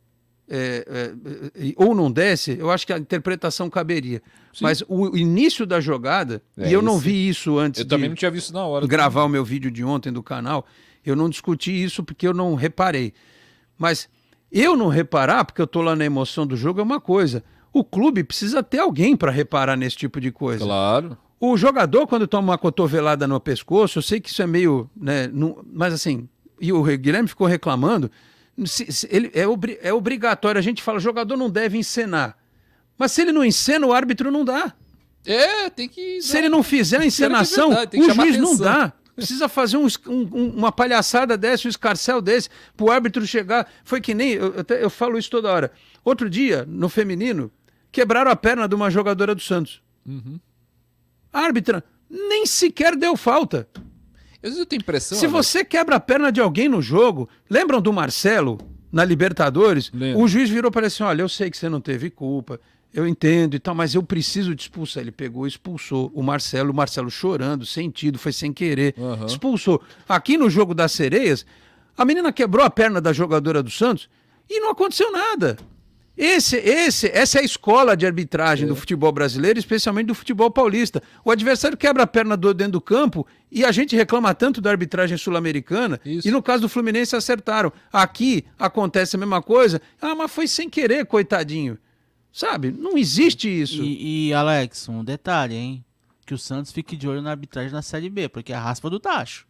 é, é, é, ou não desse, eu acho que a interpretação caberia. Sim. Mas o início da jogada, é, e eu esse... não vi isso antes. Eu também não tinha visto na hora. Gravar também. o meu vídeo de ontem do canal, eu não discuti isso porque eu não reparei. Mas eu não reparar, porque eu estou lá na emoção do jogo, é uma coisa. O clube precisa ter alguém para reparar nesse tipo de coisa. Claro. O jogador, quando toma uma cotovelada no pescoço, eu sei que isso é meio. Né, não, mas assim, e o Guilherme ficou reclamando. Se, se, ele, é, obri, é obrigatório. A gente fala, jogador não deve encenar. Mas se ele não encena, o árbitro não dá. É, tem que. Se ele não fizer a encenação, é verdade, o juiz atenção. não dá. Precisa fazer um, um, uma palhaçada dessa, um escarcel desse, pro árbitro chegar. Foi que nem. Eu, eu, eu falo isso toda hora. Outro dia, no feminino, quebraram a perna de uma jogadora do Santos. Uhum. A árbitra nem sequer deu falta. eu tenho impressão. Se né? você quebra a perna de alguém no jogo, lembram do Marcelo na Libertadores? Lembra. O juiz virou para assim: olha, eu sei que você não teve culpa, eu entendo e tal, mas eu preciso de expulsar. Ele pegou, expulsou o Marcelo, o Marcelo chorando, sentido, foi sem querer, uhum. expulsou. Aqui no jogo das sereias, a menina quebrou a perna da jogadora do Santos e não aconteceu nada. Esse, esse, essa é a escola de arbitragem é. do futebol brasileiro, especialmente do futebol paulista. O adversário quebra a perna do, dentro do campo e a gente reclama tanto da arbitragem sul-americana. E no caso do Fluminense acertaram. Aqui acontece a mesma coisa. Ah, mas foi sem querer, coitadinho. Sabe? Não existe isso. E, e Alex, um detalhe, hein? Que o Santos fique de olho na arbitragem na Série B, porque é a raspa do tacho.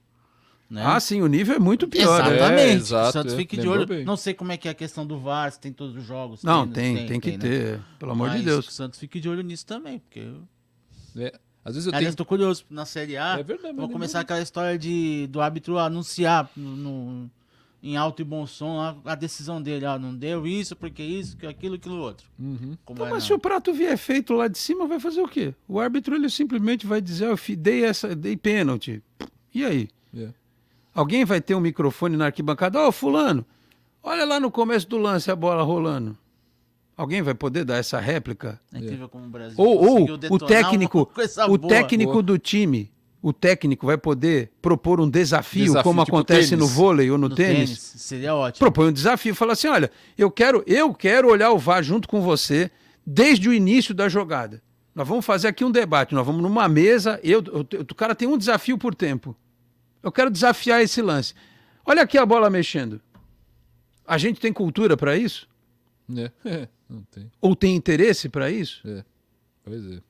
Né? Ah, sim, o nível é muito pior. Né? Exatamente. É, exato, o Santos é. fique de olho. Bem. Não sei como é que é a questão do VAR, se tem todos os jogos. Não, tem, tem, tem, tem que né? ter, pelo amor Mas de Deus. O Santos fique de olho nisso também, porque. É. Às vezes eu Aliás, tenho... tô curioso na Série A. É verdade, vou é começar aquela história de, do árbitro anunciar no, no, em alto e bom som a, a, decisão dele. Ah, não deu isso, porque isso, aquilo, aquilo outro. Uhum. Então, é, mas não? Né? se o prato vier feito lá de cima, vai fazer o quê? O árbitro ele simplesmente vai dizer: ah, eu dei, essa, dei pênalti. E aí? Yeah. É. Alguém vai ter um microfone na arquibancada? Ô, oh, Fulano, olha lá no começo do lance a bola rolando. Alguém vai poder dar essa réplica? É incrível como o Brasil ou, ou o técnico, o boa. técnico boa. do time, o técnico vai poder propor um desafio, desafio como tipo acontece tênis. no vôlei ou no, no tênis. tênis. Seria ótimo. Propõe um desafio, fala assim: olha, eu quero, eu quero olhar o VAR junto com você desde o início da jogada. Nós vamos fazer aqui um debate, nós vamos numa mesa. Eu, eu o cara tem um desafio por tempo. Eu quero desafiar esse lance. Olha aqui a bola mexendo. A gente tem cultura para isso? É, é. não tem. Ou tem interesse para isso? É, pois é.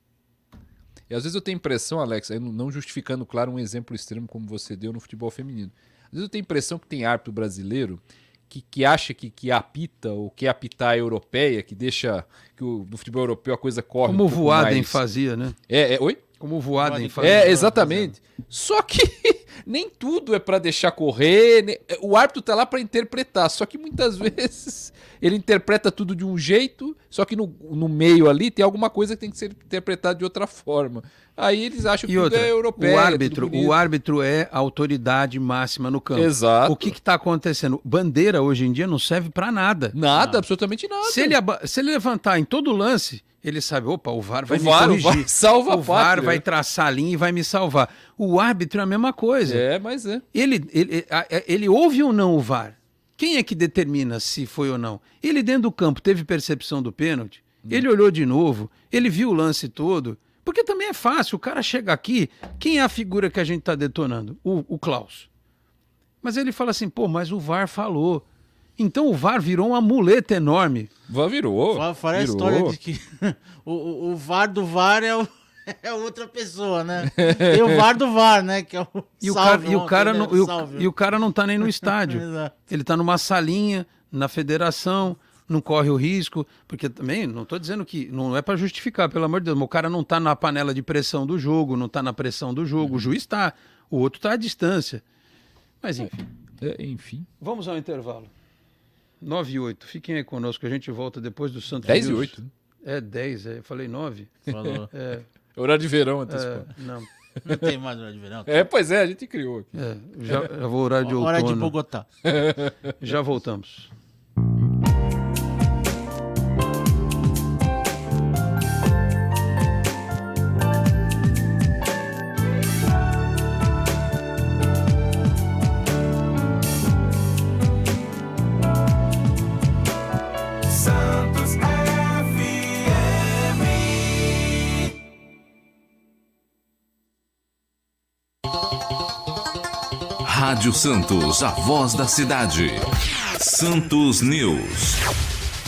E às vezes eu tenho impressão, Alex, não justificando, claro, um exemplo extremo como você deu no futebol feminino. Às vezes eu tenho impressão que tem árbitro brasileiro que, que acha que, que apita ou que apitar a europeia, que deixa que o, no futebol europeu a coisa corre. Como um o Voaden mais... fazia, né? É, é, oi? Como o Voaden fazia. É, exatamente. Só que nem tudo é para deixar correr. Nem... O árbitro tá lá para interpretar, só que muitas vezes ele interpreta tudo de um jeito, só que no, no meio ali tem alguma coisa que tem que ser interpretada de outra forma. Aí eles acham e que outra, é tudo é europeu. O árbitro, é o árbitro é a autoridade máxima no campo. Exato. O que está acontecendo? Bandeira hoje em dia não serve para nada. Nada, não. absolutamente nada. Se ele, se ele levantar em todo lance, ele sabe, opa, o VAR vai o me VAR, corrigir. O VAR salva o VAR vai traçar a linha e vai me salvar. O árbitro é a mesma coisa coisa. É, mas é. Ele, ele, é, é, ele ouve ou não o VAR? Quem é que determina se foi ou não? Ele dentro do campo teve percepção do pênalti? Hum. Ele olhou de novo? Ele viu o lance todo? Porque também é fácil, o cara chega aqui, quem é a figura que a gente está detonando? O, o Klaus. Mas ele fala assim, pô, mas o VAR falou. Então o VAR virou uma muleta enorme. VAR virou. Fora, fora virou. a história de que o, o VAR do VAR é o é outra pessoa, né? Tem o VAR do VAR, né? Que é o e salve, o cara, e o cara né? não, e o, e o, cara não tá nem no estádio. ele tá numa salinha, na federação, não corre o risco, porque também não tô dizendo que não é para justificar, pelo amor de Deus, mas o cara não tá na panela de pressão do jogo, não tá na pressão do jogo, uhum. o juiz tá, o outro tá à distância. Mas enfim. É, é enfim. Vamos ao intervalo. 9 e 8. Fiquem aí conosco, a gente volta depois do Santos. 10 e 8. Né? É, 10, é, falei 9. Falou. É, Horário de verão, antecipado. É, não. Não tem mais hora de verão. Cara. É, pois é, a gente criou aqui. É, já, já vou horário de outono. Hora de Bogotá. já voltamos. Rádio Santos, a voz da cidade. Santos News.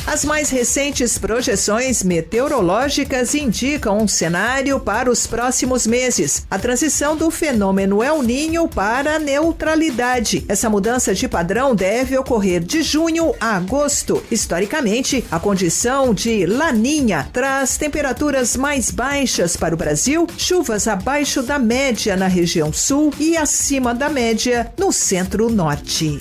As mais recentes projeções meteorológicas indicam um cenário para os próximos meses: a transição do fenômeno El Ninho para a neutralidade. Essa mudança de padrão deve ocorrer de junho a agosto. Historicamente, a condição de laninha traz temperaturas mais baixas para o Brasil, chuvas abaixo da média na região sul e acima da média no centro-norte.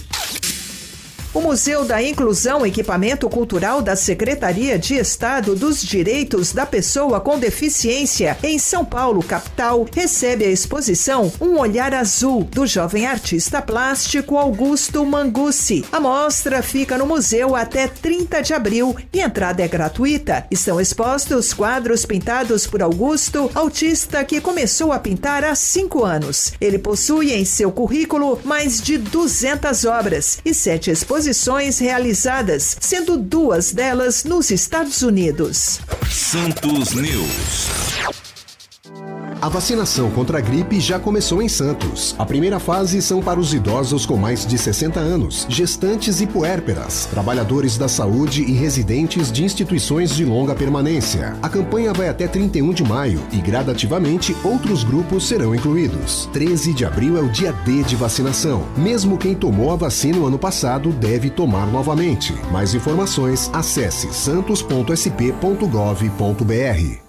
O Museu da Inclusão, equipamento cultural da Secretaria de Estado dos Direitos da Pessoa com Deficiência, em São Paulo, capital, recebe a exposição Um Olhar Azul, do jovem artista plástico Augusto Mangussi. A mostra fica no museu até 30 de abril e a entrada é gratuita. Estão expostos quadros pintados por Augusto, autista que começou a pintar há cinco anos. Ele possui em seu currículo mais de 200 obras e sete exposições exposições realizadas, sendo duas delas nos Estados Unidos. Santos News. A vacinação contra a gripe já começou em Santos. A primeira fase são para os idosos com mais de 60 anos, gestantes e puérperas, trabalhadores da saúde e residentes de instituições de longa permanência. A campanha vai até 31 de maio e gradativamente outros grupos serão incluídos. 13 de abril é o dia D de vacinação. Mesmo quem tomou a vacina no ano passado deve tomar novamente. Mais informações, acesse santos.sp.gov.br.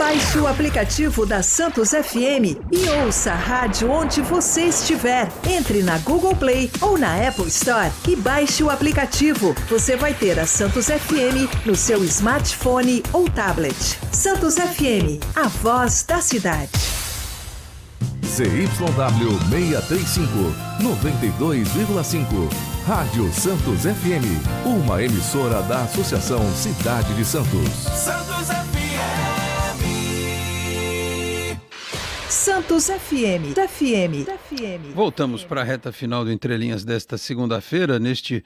Baixe o aplicativo da Santos FM e ouça a rádio onde você estiver. Entre na Google Play ou na Apple Store e baixe o aplicativo. Você vai ter a Santos FM no seu smartphone ou tablet. Santos FM, a voz da cidade. ZYW 635, 92,5. Rádio Santos FM, uma emissora da Associação Cidade de Santos. Santos FM. Santos FM, FM, FM. Voltamos para a reta final do Entrelinhas desta segunda-feira, neste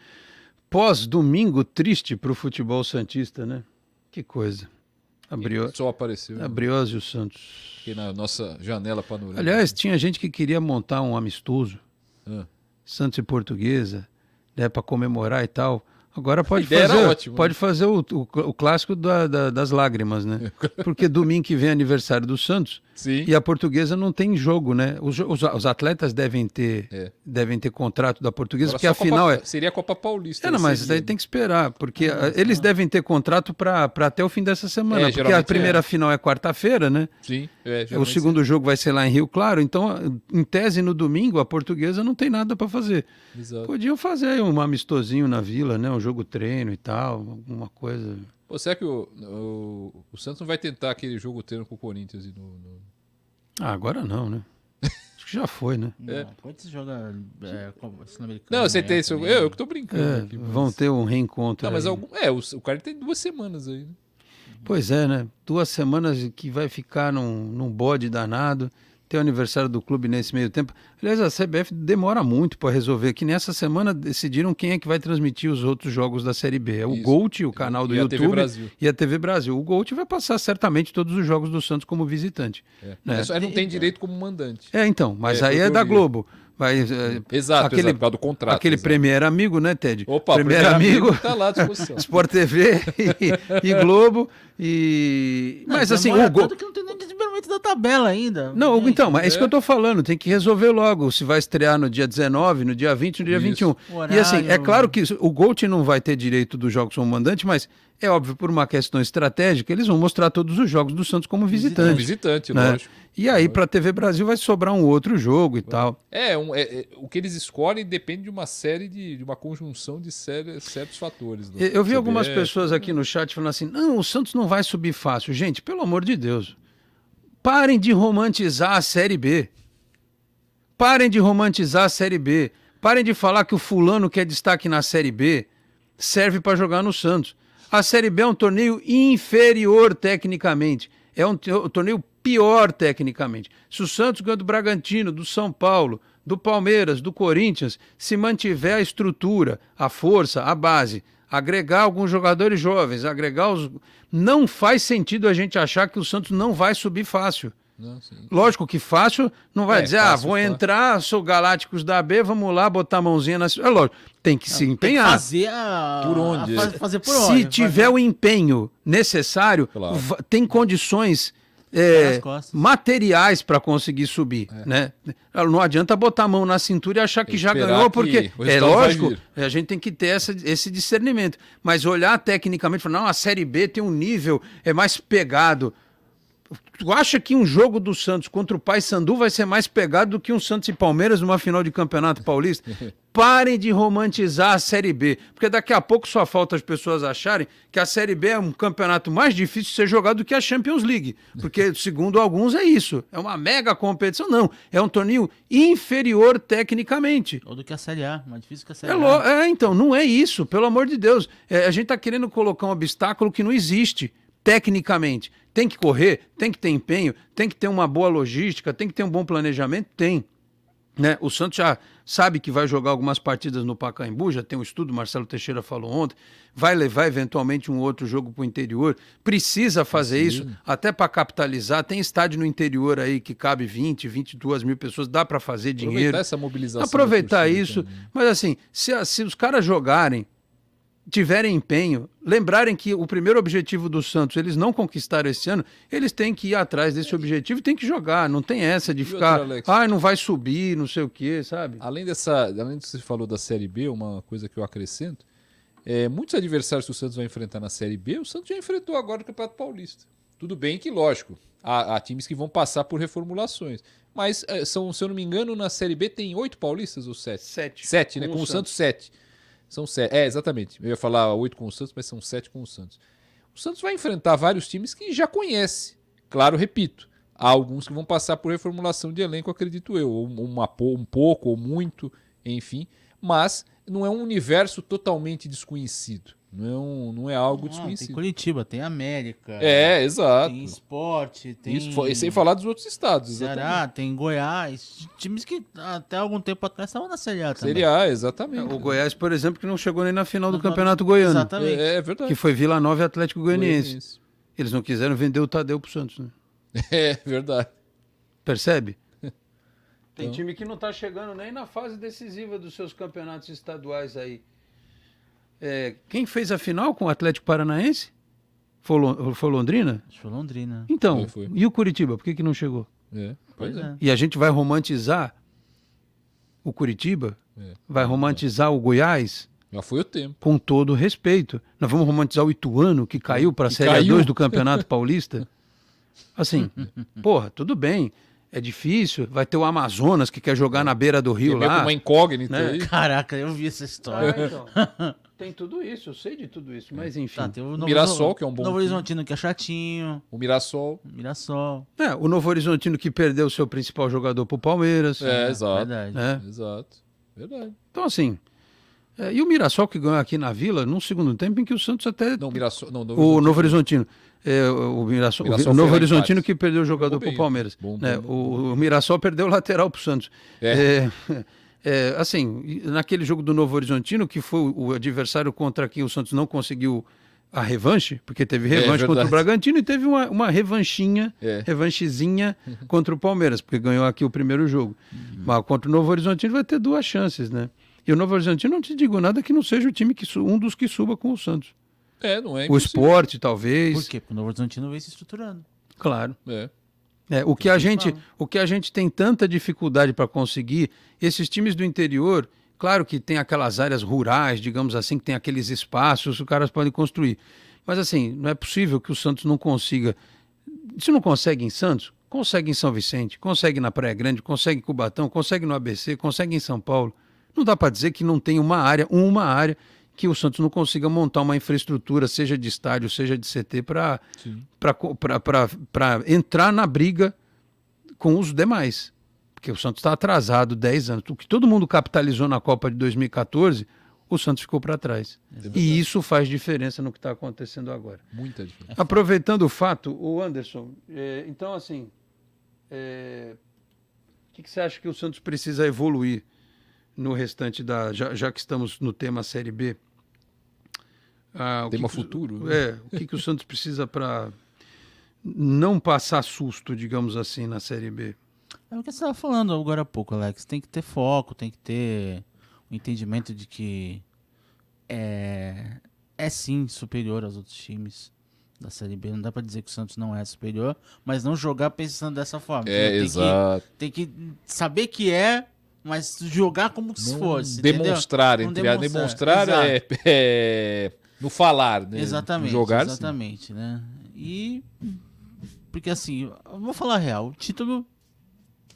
pós-domingo triste para o futebol santista, né? Que coisa. abriu Só apareceu. abriu e o Santos. Aqui na nossa janela panorâmica. Aliás, tinha gente que queria montar um amistoso. Ah. Santos e Portuguesa, né, para comemorar e tal. Agora pode fazer, ótimo, né? pode né? fazer o, o, o clássico da, da, das lágrimas, né? Porque domingo que vem é aniversário do Santos. Sim. E a portuguesa não tem jogo, né? Os, os, os atletas devem ter, é. devem ter contrato da portuguesa, Agora, porque afinal Copa, é. Seria a Copa Paulista. É, não, mas daí tem que esperar, porque ah, eles devem ter contrato para até o fim dessa semana. É, porque a é. primeira final é quarta-feira, né? Sim. É, o segundo é. jogo vai ser lá em Rio Claro. Então, em tese, no domingo, a portuguesa não tem nada para fazer. Exato. Podiam fazer um amistosinho na vila, né? Um jogo treino e tal, alguma coisa. Pô, será que o, o, o Santos não vai tentar aquele jogo treino com o Corinthians? No, no... Ah, agora não, né? Acho que já foi, né? Não, é. Corinthians joga é, Não, você tem isso. Eu, né, eu que tô brincando. É, aqui, mas... Vão ter um reencontro. Não, mas algum, é, o, o cara tem duas semanas aí. Né? Pois é, né? Duas semanas que vai ficar num, num bode danado. Tem o aniversário do clube nesse meio tempo. Aliás, a CBF demora muito para resolver, que nessa semana decidiram quem é que vai transmitir os outros jogos da Série B. É o Isso. Gold, o canal do e YouTube, a TV Brasil. e a TV Brasil. O Gold vai passar certamente todos os jogos do Santos como visitante. É. Né? Mas não tem é. direito como mandante. É, então, mas é, aí é da Globo. Mas, é, exato, aquele, exato, do contrato. Aquele exato. Premier Amigo, né, Ted? Opa, Premier, Premier Amigo. Está lá à discussão. Sport TV e, e, Globo. E... Não, mas assim, o Gol. que não tem nem desenvolvimento da tabela ainda. Não, então, mas é isso é. que eu estou falando, tem que resolver logo se vai estrear no dia 19, no dia 20, no dia isso. 21. E assim, é claro que o Gold não vai ter direito dos jogos como mandante, mas é óbvio, por uma questão estratégica, eles vão mostrar todos os jogos do Santos como visitante. Como visitante, né? lógico. E aí, para a TV Brasil, vai sobrar um outro jogo e tal. É, um, é, é, o que eles escolhem depende de uma série de, de uma conjunção de série, certos fatores. Né? Eu vi algumas pessoas é. aqui no chat falando assim: não, o Santos não vai subir fácil. Gente, pelo amor de Deus parem de romantizar a Série B. Parem de romantizar a Série B. Parem de falar que o fulano que é destaque na Série B serve para jogar no Santos. A Série B é um torneio inferior tecnicamente. É um torneio pior tecnicamente. Se o Santos ganha do Bragantino, do São Paulo, do Palmeiras, do Corinthians, se mantiver a estrutura, a força, a base, agregar alguns jogadores jovens, agregar os. Não faz sentido a gente achar que o Santos não vai subir fácil. Lógico que fácil, não vai é, dizer, ah, vou entrar, sou Galácticos da B, vamos lá, botar a mãozinha na. É lógico, tem que não, se empenhar. Que fazer a... por onde? A fazer por onde? Se tiver fazer. o empenho necessário, claro. tem condições. É, materiais para conseguir subir, é. né? Não adianta botar a mão na cintura e achar que já ganhou, porque é lógico, a gente tem que ter essa, esse discernimento. Mas olhar tecnicamente, falar, não, a Série B tem um nível, é mais pegado tu acha que um jogo do Santos contra o Paysandu vai ser mais pegado do que um Santos e Palmeiras numa final de Campeonato Paulista? Parem de romantizar a Série B, porque daqui a pouco só falta as pessoas acharem que a Série B é um campeonato mais difícil de ser jogado do que a Champions League, porque segundo alguns é isso, é uma mega competição, não, é um torneio inferior tecnicamente. Ou do que a Série A, mais difícil que a Série é, A. É, então, não é isso, pelo amor de Deus, é, a gente está querendo colocar um obstáculo que não existe tecnicamente. Tem que correr, tem que ter empenho, tem que ter uma boa logística, tem que ter um bom planejamento? Tem. Né? O Santos já sabe que vai jogar algumas partidas no Pacaembu, já tem um estudo, Marcelo Teixeira falou ontem, vai levar eventualmente um outro jogo para o interior, precisa fazer Sim. isso, até para capitalizar, tem estádio no interior aí que cabe 20, 22 mil pessoas, dá para fazer dinheiro. Aproveitar essa mobilização. Aproveitar isso, também. mas assim, se, se os caras jogarem tiverem empenho, lembrarem que o primeiro objetivo do Santos eles não conquistaram esse ano, eles têm que ir atrás desse objetivo, e têm que jogar, não tem essa de e ficar, ah, não vai subir, não sei o quê, sabe? Além dessa, além do que você falou da Série B, uma coisa que eu acrescento, é, muitos adversários que o Santos vai enfrentar na Série B, o Santos já enfrentou agora no Campeonato Paulista. Tudo bem que, lógico, há, há times que vão passar por reformulações. Mas, eh, são, se eu não me engano, na Série B tem oito paulistas ou sete? Sete. Sete, né? Com o Santos, sete. São sete. É, exatamente. Eu ia falar oito com o Santos, mas são sete com o Santos. O Santos vai enfrentar vários times que já conhece. Claro, repito, há alguns que vão passar por reformulação de elenco, acredito eu, ou uma, um pouco ou muito, enfim mas não é um universo totalmente desconhecido. Não é, um, não é algo ah, desconhecido. Tem Curitiba, tem América. É, exato. Tem esporte, tem. Isso, sem falar dos outros estados, exatamente. tem Goiás. Times que até algum tempo atrás estavam na Série A também. Série A, exatamente. É, o Goiás, por exemplo, que não chegou nem na final do Campeonato Goiano. Exatamente. É, é, verdade. Que foi Vila Nova e Atlético Goianiense. Goianiense. Eles não quiseram vender o Tadeu pro Santos, né? É verdade. Percebe? Tem então... time que não está chegando nem na fase decisiva dos seus campeonatos estaduais aí. É, quem fez a final com o Atlético Paranaense? Foi, Londrina? Foi Londrina. Então, foi, foi. e o Curitiba? Por que, que não chegou? É, pois é. E a gente vai romantizar o Curitiba? É. Vai romantizar o Goiás? Já foi o tempo. Com todo respeito. Nós vamos romantizar o Ituano, que caiu para a Série caiu. 2 do Campeonato Paulista? Assim, porra, tudo bem. É difícil. Vai ter o Amazonas que quer jogar é. na beira do rio lá. uma incógnita né? aí. Caraca, eu vi essa história. É, então. Tem tudo isso, eu sei de tudo isso, mas tá, enfim. Tá, o, Novo, Mirassol, que é um bom. Novo Horizontino que é chatinho. O Mirassol. Mirassol. É, o Novo Horizontino que perdeu o seu principal jogador pro Palmeiras. É, é, exato. Verdade. É. Exato. Verdade. Então, assim. É, e o Mirassol que ganhou aqui na Vila num segundo tempo em que o Santos até. Não, Mirassol, não, Novo o Novo Horizontino é, o, Mirassol, o, Mirassol o Novo Horizontino que perdeu o jogador para né, o Palmeiras. Bom, né? bom, o, bom. o, Mirassol perdeu o lateral para o Santos. É. É, é, assim, naquele jogo do Novo Horizontino, que foi o adversário contra quem o Santos não conseguiu a revanche, porque teve é, revanche é, contra o Bragantino e teve uma, uma revanchinha, é. revanchezinha contra o Palmeiras, porque ganhou aqui o primeiro jogo. Uhum. Mas contra o Novo Horizontino vai ter duas chances, né? E o Novo Horizontino não te digo nada que não seja o time que um dos que suba com o Santos. É, não é. O esporte, talvez. Por quê? Porque o Novo Horizontino vem se estruturando. Claro. É. É, o, que a gente, o que a gente tem tanta dificuldade para conseguir, esses times do interior, claro que tem aquelas áreas rurais, digamos assim, que tem aqueles espaços, os caras podem construir. Mas assim, não é possível que o Santos não consiga. Se não consegue em Santos, consegue em São Vicente, consegue na Praia Grande, consegue em Cubatão, consegue no ABC, consegue em São Paulo. Não dá para dizer que não tem uma área, uma área que o Santos não consiga montar uma infraestrutura, seja de estádio, seja de CT, para entrar na briga com os demais. Porque o Santos está atrasado 10 anos. O que todo mundo capitalizou na Copa de 2014, o Santos ficou para trás. É e isso faz diferença no que está acontecendo agora. Muita diferença. Aproveitando o fato, o Anderson, é, então assim, é, o que, que você acha que o Santos precisa evoluir? no restante da. Já, já que estamos no tema Série B. Ah, tema que, futuro. Né? É, o que, que o Santos precisa para não passar susto, digamos assim, na Série B? É o que você estava falando agora há pouco, Alex. Tem que ter foco, tem que ter o um entendimento de que é, é sim superior aos outros times da Série B. Não dá para dizer que o Santos não é superior, mas não jogar pensando dessa forma. É, tem exato. Que, tem que saber que é mas jogar como não se fosse. Demonstrar, entendeu? entre demonstrar, demonstrar é, é, no falar, né? Exatamente. jogar, exatamente, sim. né? E. Porque assim, vou falar real, o título.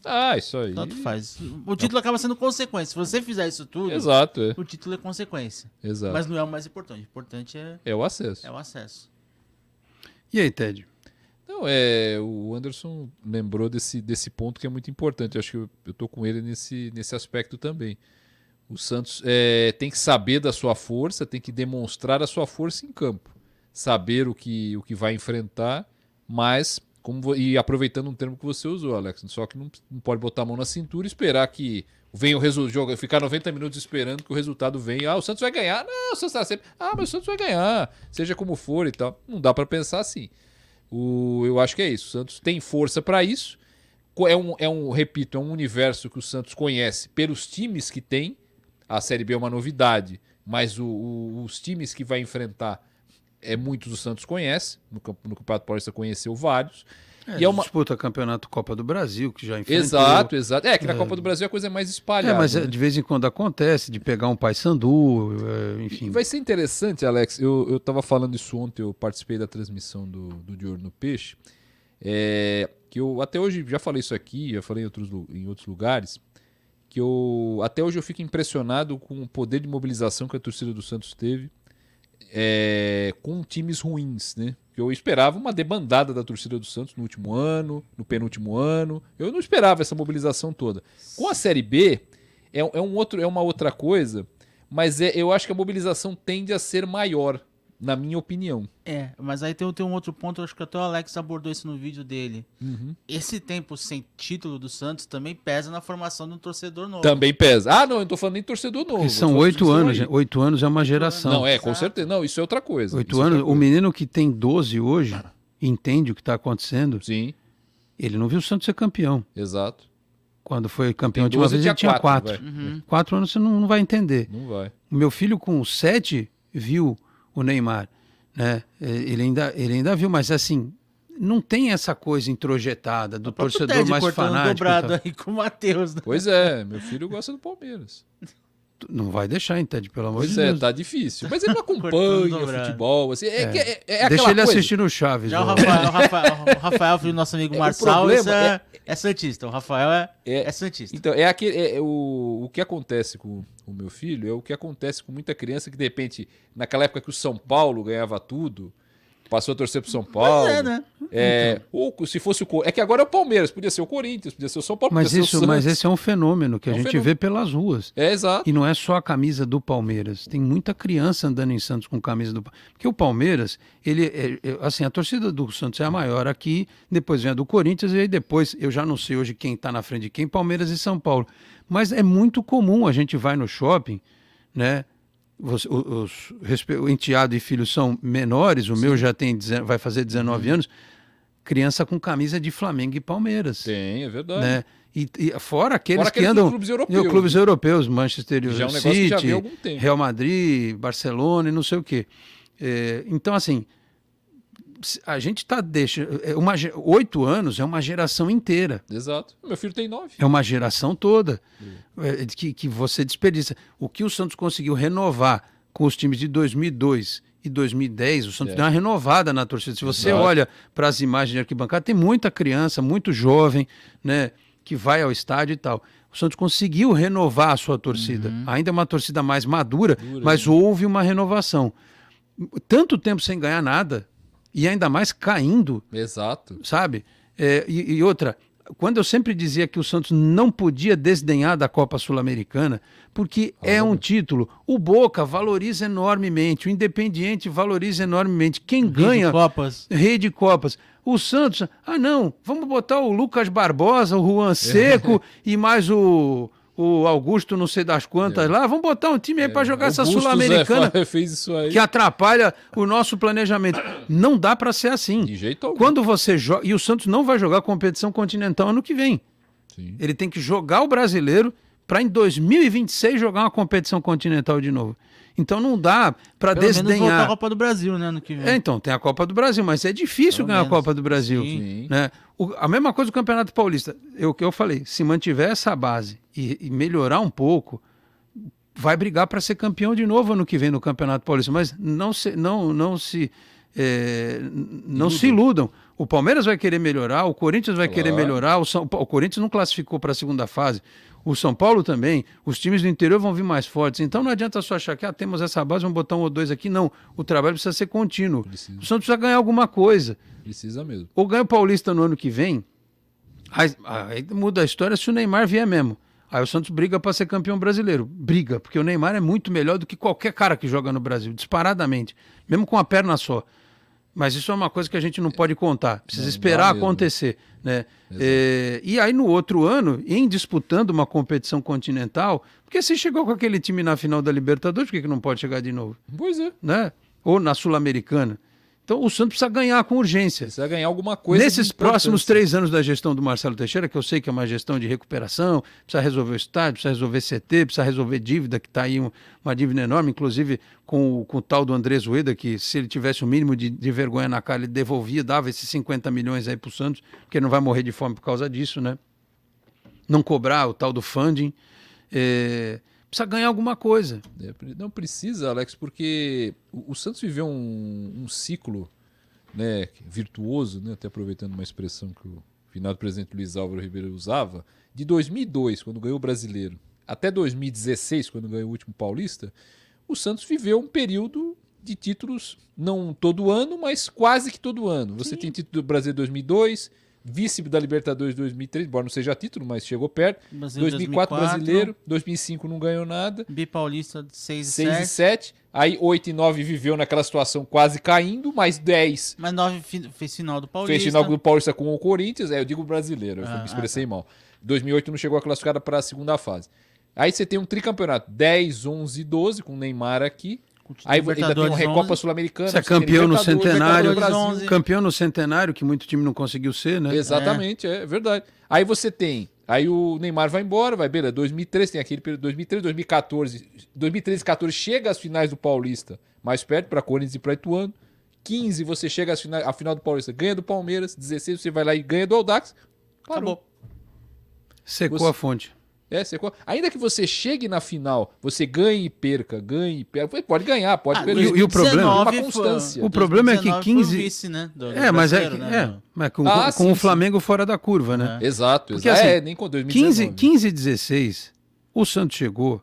Ah, isso aí. Tanto faz. O título não. acaba sendo consequência. Se você fizer isso tudo, Exato, é. o título é consequência. Exato. Mas não é o mais importante. O importante é. É o acesso. É o acesso. E aí, Tédio? Então é, o Anderson lembrou desse, desse ponto que é muito importante. Eu acho que eu, estou com ele nesse, nesse aspecto também. O Santos é, tem que saber da sua força, tem que demonstrar a sua força em campo. Saber o que, o que vai enfrentar, mas. Como, e aproveitando um termo que você usou, Alex, só que não, não pode botar a mão na cintura e esperar que venha o resultado, ficar 90 minutos esperando que o resultado venha. Ah, o Santos vai ganhar. Não, o Santos está sempre. Ah, mas o Santos vai ganhar, seja como for e tal. Não dá para pensar assim. O, eu acho que é isso. O Santos tem força para isso. É um, é um, repito, é um universo que o Santos conhece pelos times que tem. A Série B é uma novidade, mas o, o, os times que vai enfrentar é muitos o Santos conhece. No, no Campeonato Paulista conheceu vários. É, e é uma... disputa campeonato Copa do Brasil, que já enfrentou. Exato, exato. É, que na é... Copa do Brasil a coisa é mais é, espalhada. É, mas né? de vez em quando acontece, de pegar um Paysandu, é, enfim. E vai ser interessante, Alex, eu estava falando isso ontem, eu participei da transmissão do, do De Ouro no Peixe, é, que eu até hoje, já falei isso aqui, já falei em outros, em outros lugares, que eu até hoje eu fico impressionado com o poder de mobilização que a torcida do Santos teve é, com times ruins, né? Eu esperava uma debandada da torcida do Santos no último ano, no penúltimo ano. Eu não esperava essa mobilização toda. Com a Série B, é, é um outro, é uma outra coisa, mas é, eu acho que a mobilização tende a ser maior na minha opinião. É, mas aí tem, tem um outro ponto, acho que até o Alex abordou isso no vídeo dele. Uhum. Esse tempo sem título do Santos também pesa na formação de um torcedor novo. Também pesa. Ah, não, eu tô falando em torcedor novo. E são oito anos, né? oito anos é uma geração. Não, é, com Exato. certeza. Não, isso é outra coisa. Oito é anos, é o menino que tem 12 hoje ah. entende o que está acontecendo. Sim. Ele não viu o Santos ser campeão. Exato quando foi campeão de uma vez, ele tinha quatro. Quatro, uhum. quatro anos você não, não, vai entender. Não vai. O meu filho com sete viu o Neymar. Né? Eh, ele, ainda, ele ainda viu, mas assim, não tem essa coisa introjetada do torcedor mais fanático. dobrado aí com o Matheus. Né? Pois é, meu filho gosta do Palmeiras. Não vai deixar, entende? Pelo amor pois de é, Deus. É, tá difícil. Mas ele não acompanha o futebol. Assim, é, é. Que, é, é Deixa ele assistir no Chaves. Já o né? Rafael, o Rafael, o Rafael filho do nosso amigo é, Marçal, é, é, é, Santista. O Rafael é, é, Santista. Então, é, aquele, é, o, o que acontece com o meu filho é o que acontece com muita criança que, de repente, naquela época que o São Paulo ganhava tudo passou a torcer pro São Paulo. Mas é, né? É, então. o, se fosse o é que agora é o Palmeiras, podia ser o Corinthians, podia ser o São Paulo, mas isso, Mas esse é um fenômeno que é a um gente fenômeno. vê pelas ruas. É, exato. E não é só a camisa do Palmeiras. Tem muita criança andando em Santos com camisa do Palmeiras. Porque o Palmeiras, ele é, é, assim, a torcida do Santos é a maior aqui, depois vem a do Corinthians e aí depois, eu já não sei hoje quem está na frente de quem, Palmeiras e São Paulo. Mas é muito comum, a gente vai no shopping, né? os, os, o enteado e filho são menores, o Sim. meu já tem, vai fazer 19 uhum. anos, criança com camisa de Flamengo e Palmeiras. Tem, é verdade. Né? E, e, fora aqueles fora que andam clubes europeus, clubes né? europeus Manchester já City, é um City Real Madrid, Barcelona e não sei o quê. É, então, assim, a gente está deixando. É uma, oito anos é uma geração inteira. Exato. Meu filho tem nove. É uma geração toda hum. é, que, que você desperdiça. O que o Santos conseguiu renovar com os times de 2002 e 2010, o Santos é. deu uma renovada na torcida. Se você Exato. olha para as imagens de arquibancada, tem muita criança, muito jovem, né? Que vai ao estádio e tal. O Santos conseguiu renovar a sua torcida. Uhum. Ainda é uma torcida mais madura, Dura, mas né? houve uma renovação. Tanto tempo sem ganhar nada, e ainda mais caindo. Exato. Sabe? É, e, e outra, quando eu sempre dizia que o Santos não podia desdenhar da Copa Sul-Americana, porque ah, é um título. O Boca valoriza enormemente, o Independiente valoriza enormemente. Quem ganha. Rede Copas. Rede Copas. O Santos, ah não, vamos botar o Lucas Barbosa, o Juan é. Seco é. e mais o o Augusto, não sei das quantas é. lá, vamos botar um time aí é. para jogar Augusto essa Sul-Americana que atrapalha o nosso planejamento. Não dá para ser assim. De jeito algum. Quando você joga, e o Santos não vai jogar competição continental ano que vem. Sim. Ele tem que jogar o brasileiro para em 2026 jogar uma competição continental de novo. Então não dá para desdenhar. Menos a Copa do Brasil, né, ano que vem. É, então tem a Copa do Brasil, mas é difícil Pelo ganhar menos. a Copa do Brasil, Sim. né? O, a mesma coisa do Campeonato Paulista. Eu que eu falei, se mantiver essa base e, e melhorar um pouco, vai brigar para ser campeão de novo ano que vem no Campeonato Paulista. Mas não se, não, não se, é, não se iludam o Palmeiras vai querer melhorar, o Corinthians vai claro. querer melhorar, o, São, o Corinthians não classificou para a segunda fase, o São Paulo também, os times do interior vão vir mais fortes. Então não adianta só achar que ah, temos essa base, vamos botar um ou dois aqui. Não, o trabalho precisa ser contínuo. Precisa. O Santos precisa ganhar alguma coisa. Precisa mesmo. Ou ganha o Paulista no ano que vem, aí, aí muda a história se o Neymar vier mesmo. Aí o Santos briga para ser campeão brasileiro. Briga, porque o Neymar é muito melhor do que qualquer cara que joga no Brasil, disparadamente, mesmo com a perna só. Mas isso é uma coisa que a gente não pode contar, precisa esperar acontecer. Né? É, e aí, no outro ano, em disputando uma competição continental, porque se chegou com aquele time na final da Libertadores, por que, que não pode chegar de novo? Pois é. Né? Ou na Sul-Americana. Então o Santos precisa ganhar com urgência. Precisa ganhar alguma coisa. Nesses próximos três anos da gestão do Marcelo Teixeira, que eu sei que é uma gestão de recuperação, precisa resolver o estádio, precisa resolver CT, precisa resolver dívida, que está aí uma dívida enorme, inclusive com, com o tal do Andrés Ueda, que se ele tivesse o um mínimo de, de, vergonha na cara, ele devolvia, dava esses 50 milhões aí para o Santos, porque ele não vai morrer de fome por causa disso, né? Não cobrar o tal do funding. É precisa ganhar alguma coisa. É, não precisa, Alex, porque o Santos viveu um, um ciclo né, virtuoso, né, até aproveitando uma expressão que o finado presidente Luiz Álvaro Ribeiro usava, de 2002, quando ganhou o Brasileiro, até 2016, quando ganhou o último Paulista, o Santos viveu um período de títulos, não todo ano, mas quase que todo ano. Você Sim. tem título do Brasileiro 2002, vice da Libertadores 2003, embora não seja título, mas chegou perto. 2004, 2004, brasileiro, 2005 não ganhou nada. Bipaulista 6 e 6 7. 6 e 7. Aí 8 e 9 viveu naquela situação quase caindo, mais 10. Mas 9 fez final do Paulista. Fez final do Paulista com o Corinthians, é, eu digo brasileiro, eu ah, me expressei ah, tá. mal. 2008 não chegou a classificada para a segunda fase. Aí você tem um tricampeonato, 10, 11 e 12 com o Neymar aqui. Aí ainda tem um Recopa Sul-Americana. Você é campeão no centenário. Campeão no centenário, que muito time não conseguiu ser, né? Exatamente, é, é verdade. Aí você tem Aí o Neymar vai embora, vai, beleza, 2003 tem aquele período, 2003, 2014, 2013, 14 chega às finais do Paulista, mais perto para Corinthians e para Ituano. 15 você chega às final, à final do Paulista, ganha do Palmeiras, 16 você vai lá e ganha do Audax. Parou. Acabou. Secou você, a fonte. É, você... Ainda que você chegue na final, você ganhe e perca, ganhe e perca. Pode ganhar, pode ah, perder. E, e o problema é constância. o problema é que 15. Vice, né, é, mas é, né, é, mas com, ah, com sim, o Flamengo sim. fora da curva, né? É. Exato, Porque, exato. Assim, é, nem com 2019. 15, e 16, o Santos chegou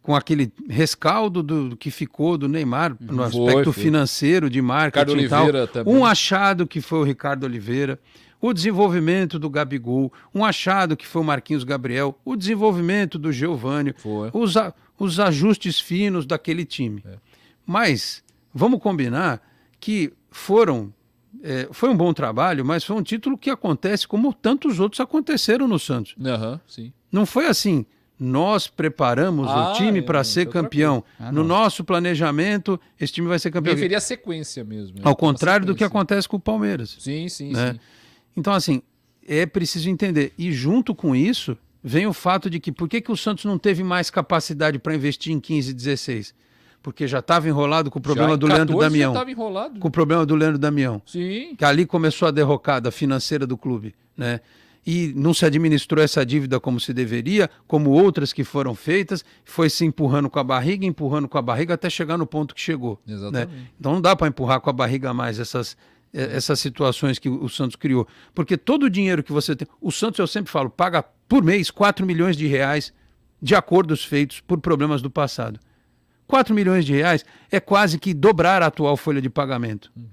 com aquele rescaldo do, do que ficou do Neymar uhum. no aspecto foi, financeiro de marca. Ricardo e tal. Oliveira também. Um achado que foi o Ricardo Oliveira o desenvolvimento do Gabigol, um achado que foi o Marquinhos Gabriel, o desenvolvimento do Giovanni, os, os ajustes finos daquele time. É. Mas vamos combinar que foram é, foi um bom trabalho, mas foi um título que acontece como tantos outros aconteceram no Santos. Uhum, não foi assim. Nós preparamos ah, o time para é, ser então tá campeão. Ah, no nosso planejamento, esse time vai ser campeão. Preferia a sequência mesmo. Ao né? contrário do que acontece com o Palmeiras. Sim, sim, né? sim. Então, assim, é preciso entender. E junto com isso, vem o fato de que por que, que o Santos não teve mais capacidade para investir em 15 e 16? Porque já estava enrolado com o problema do Leandro Damião. Já enrolado. Com o problema do Leandro Damião. Sim. Que ali começou a derrocada financeira do clube, né? E não se administrou essa dívida como se deveria, como outras que foram feitas, foi se empurrando com a barriga, empurrando com a barriga até chegar no ponto que chegou. Né? Exatamente. Né? Então não dá para empurrar com a barriga mais essas, é, essas situações que o Santos criou. Porque todo o dinheiro que você tem. O Santos, eu sempre falo, paga por mês 4 milhões de reais de acordos feitos por problemas do passado. 4 milhões de reais é quase que dobrar a atual folha de pagamento. Uhum.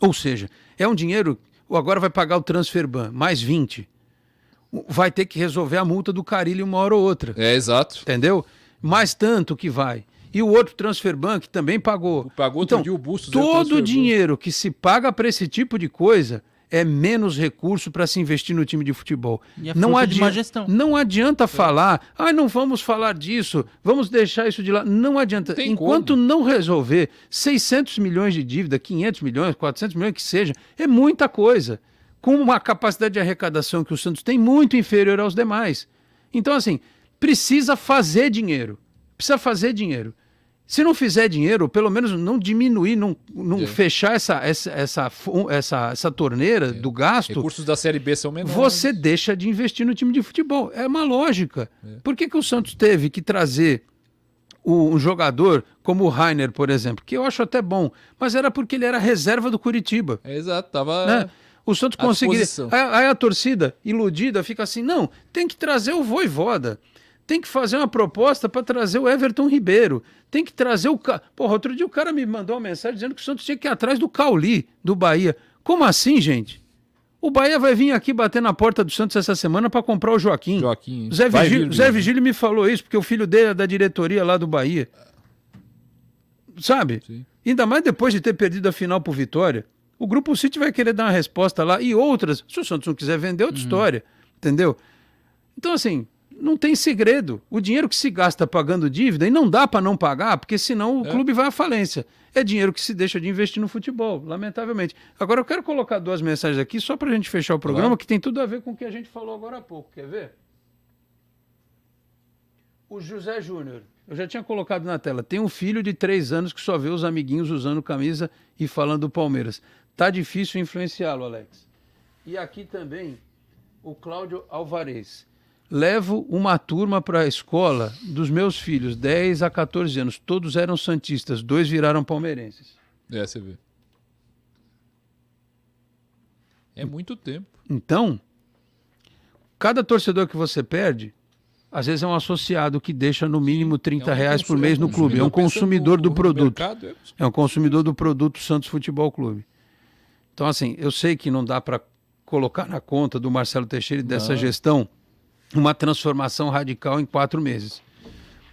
Ou seja, é um dinheiro. Agora vai pagar o transfer ban mais 20. Vai ter que resolver a multa do Carilho uma hora ou outra. É, exato. Entendeu? Mais tanto que vai e o outro Transferbank também pagou. Pagou então, o Bustos todo o dinheiro que se paga para esse tipo de coisa é menos recurso para se investir no time de futebol. E é não, gestão. não adianta é. falar, ah, não vamos falar disso, vamos deixar isso de lá. Não adianta. Tem Enquanto como. não resolver 600 milhões de dívida, 500 milhões, 400 milhões que seja, é muita coisa. Com uma capacidade de arrecadação que o Santos tem muito inferior aos demais. Então, assim, precisa fazer dinheiro. Precisa fazer dinheiro se não fizer dinheiro, pelo menos não diminuir, não, não é. fechar essa, essa, essa, essa, essa torneira é. do gasto. Recursos da Série B são menores. Você deixa de investir no time de futebol. É uma lógica. É. Por que, que o Santos teve que trazer o, um jogador como o Rainer, por exemplo, que eu acho até bom, mas era porque ele era reserva do Curitiba. É, exato, tava. Né? O Santos conseguia. Aí, aí a torcida, iludida, fica assim: não, tem que trazer o voivoda tem que fazer uma proposta para trazer o Everton Ribeiro. Tem que trazer o. Porra, outro dia o cara me mandou uma mensagem dizendo que o Santos tinha que ir atrás do Cauli, do Bahia. Como assim, gente? O Bahia vai vir aqui bater na porta do Santos essa semana para comprar o Joaquim. Joaquim. Zé Vigílio, Zé Vigílio me falou isso, porque o filho dele é da diretoria lá do Bahia. Sabe? Sim. Ainda mais depois de ter perdido a final por Vitória. O Grupo City vai querer dar uma resposta lá. E outras, se o Santos não quiser vender, é outra uhum. história. Entendeu? Então, assim, não tem segredo. O dinheiro que se gasta pagando dívida, e não dá para não pagar, porque senão o é. clube vai à falência. É dinheiro que se deixa de investir no futebol, lamentavelmente. Agora eu quero colocar duas mensagens aqui só para a gente fechar o programa, claro. que tem tudo a ver com o que a gente falou agora há pouco. Quer ver? O José Júnior. Eu já tinha colocado na tela. Tem um filho de três anos que só vê os amiguinhos usando camisa e falando do Palmeiras. Tá difícil influenciá-lo, Alex. E aqui também o Cláudio Alvarez levo uma turma para a escola dos meus filhos, 10 a 14 anos. Todos eram santistas, dois viraram palmeirenses. É, você vê. É muito tempo. Então, cada torcedor que você perde, às vezes é um associado que deixa no mínimo 30 é um reais por mês no clube. É, é, é um consumidor do produto. É um consumidor do produto Santos Futebol Clube. Então, assim, eu sei que não dá para colocar na conta do Marcelo Teixeira e dessa não. gestão uma transformação radical em quatro meses.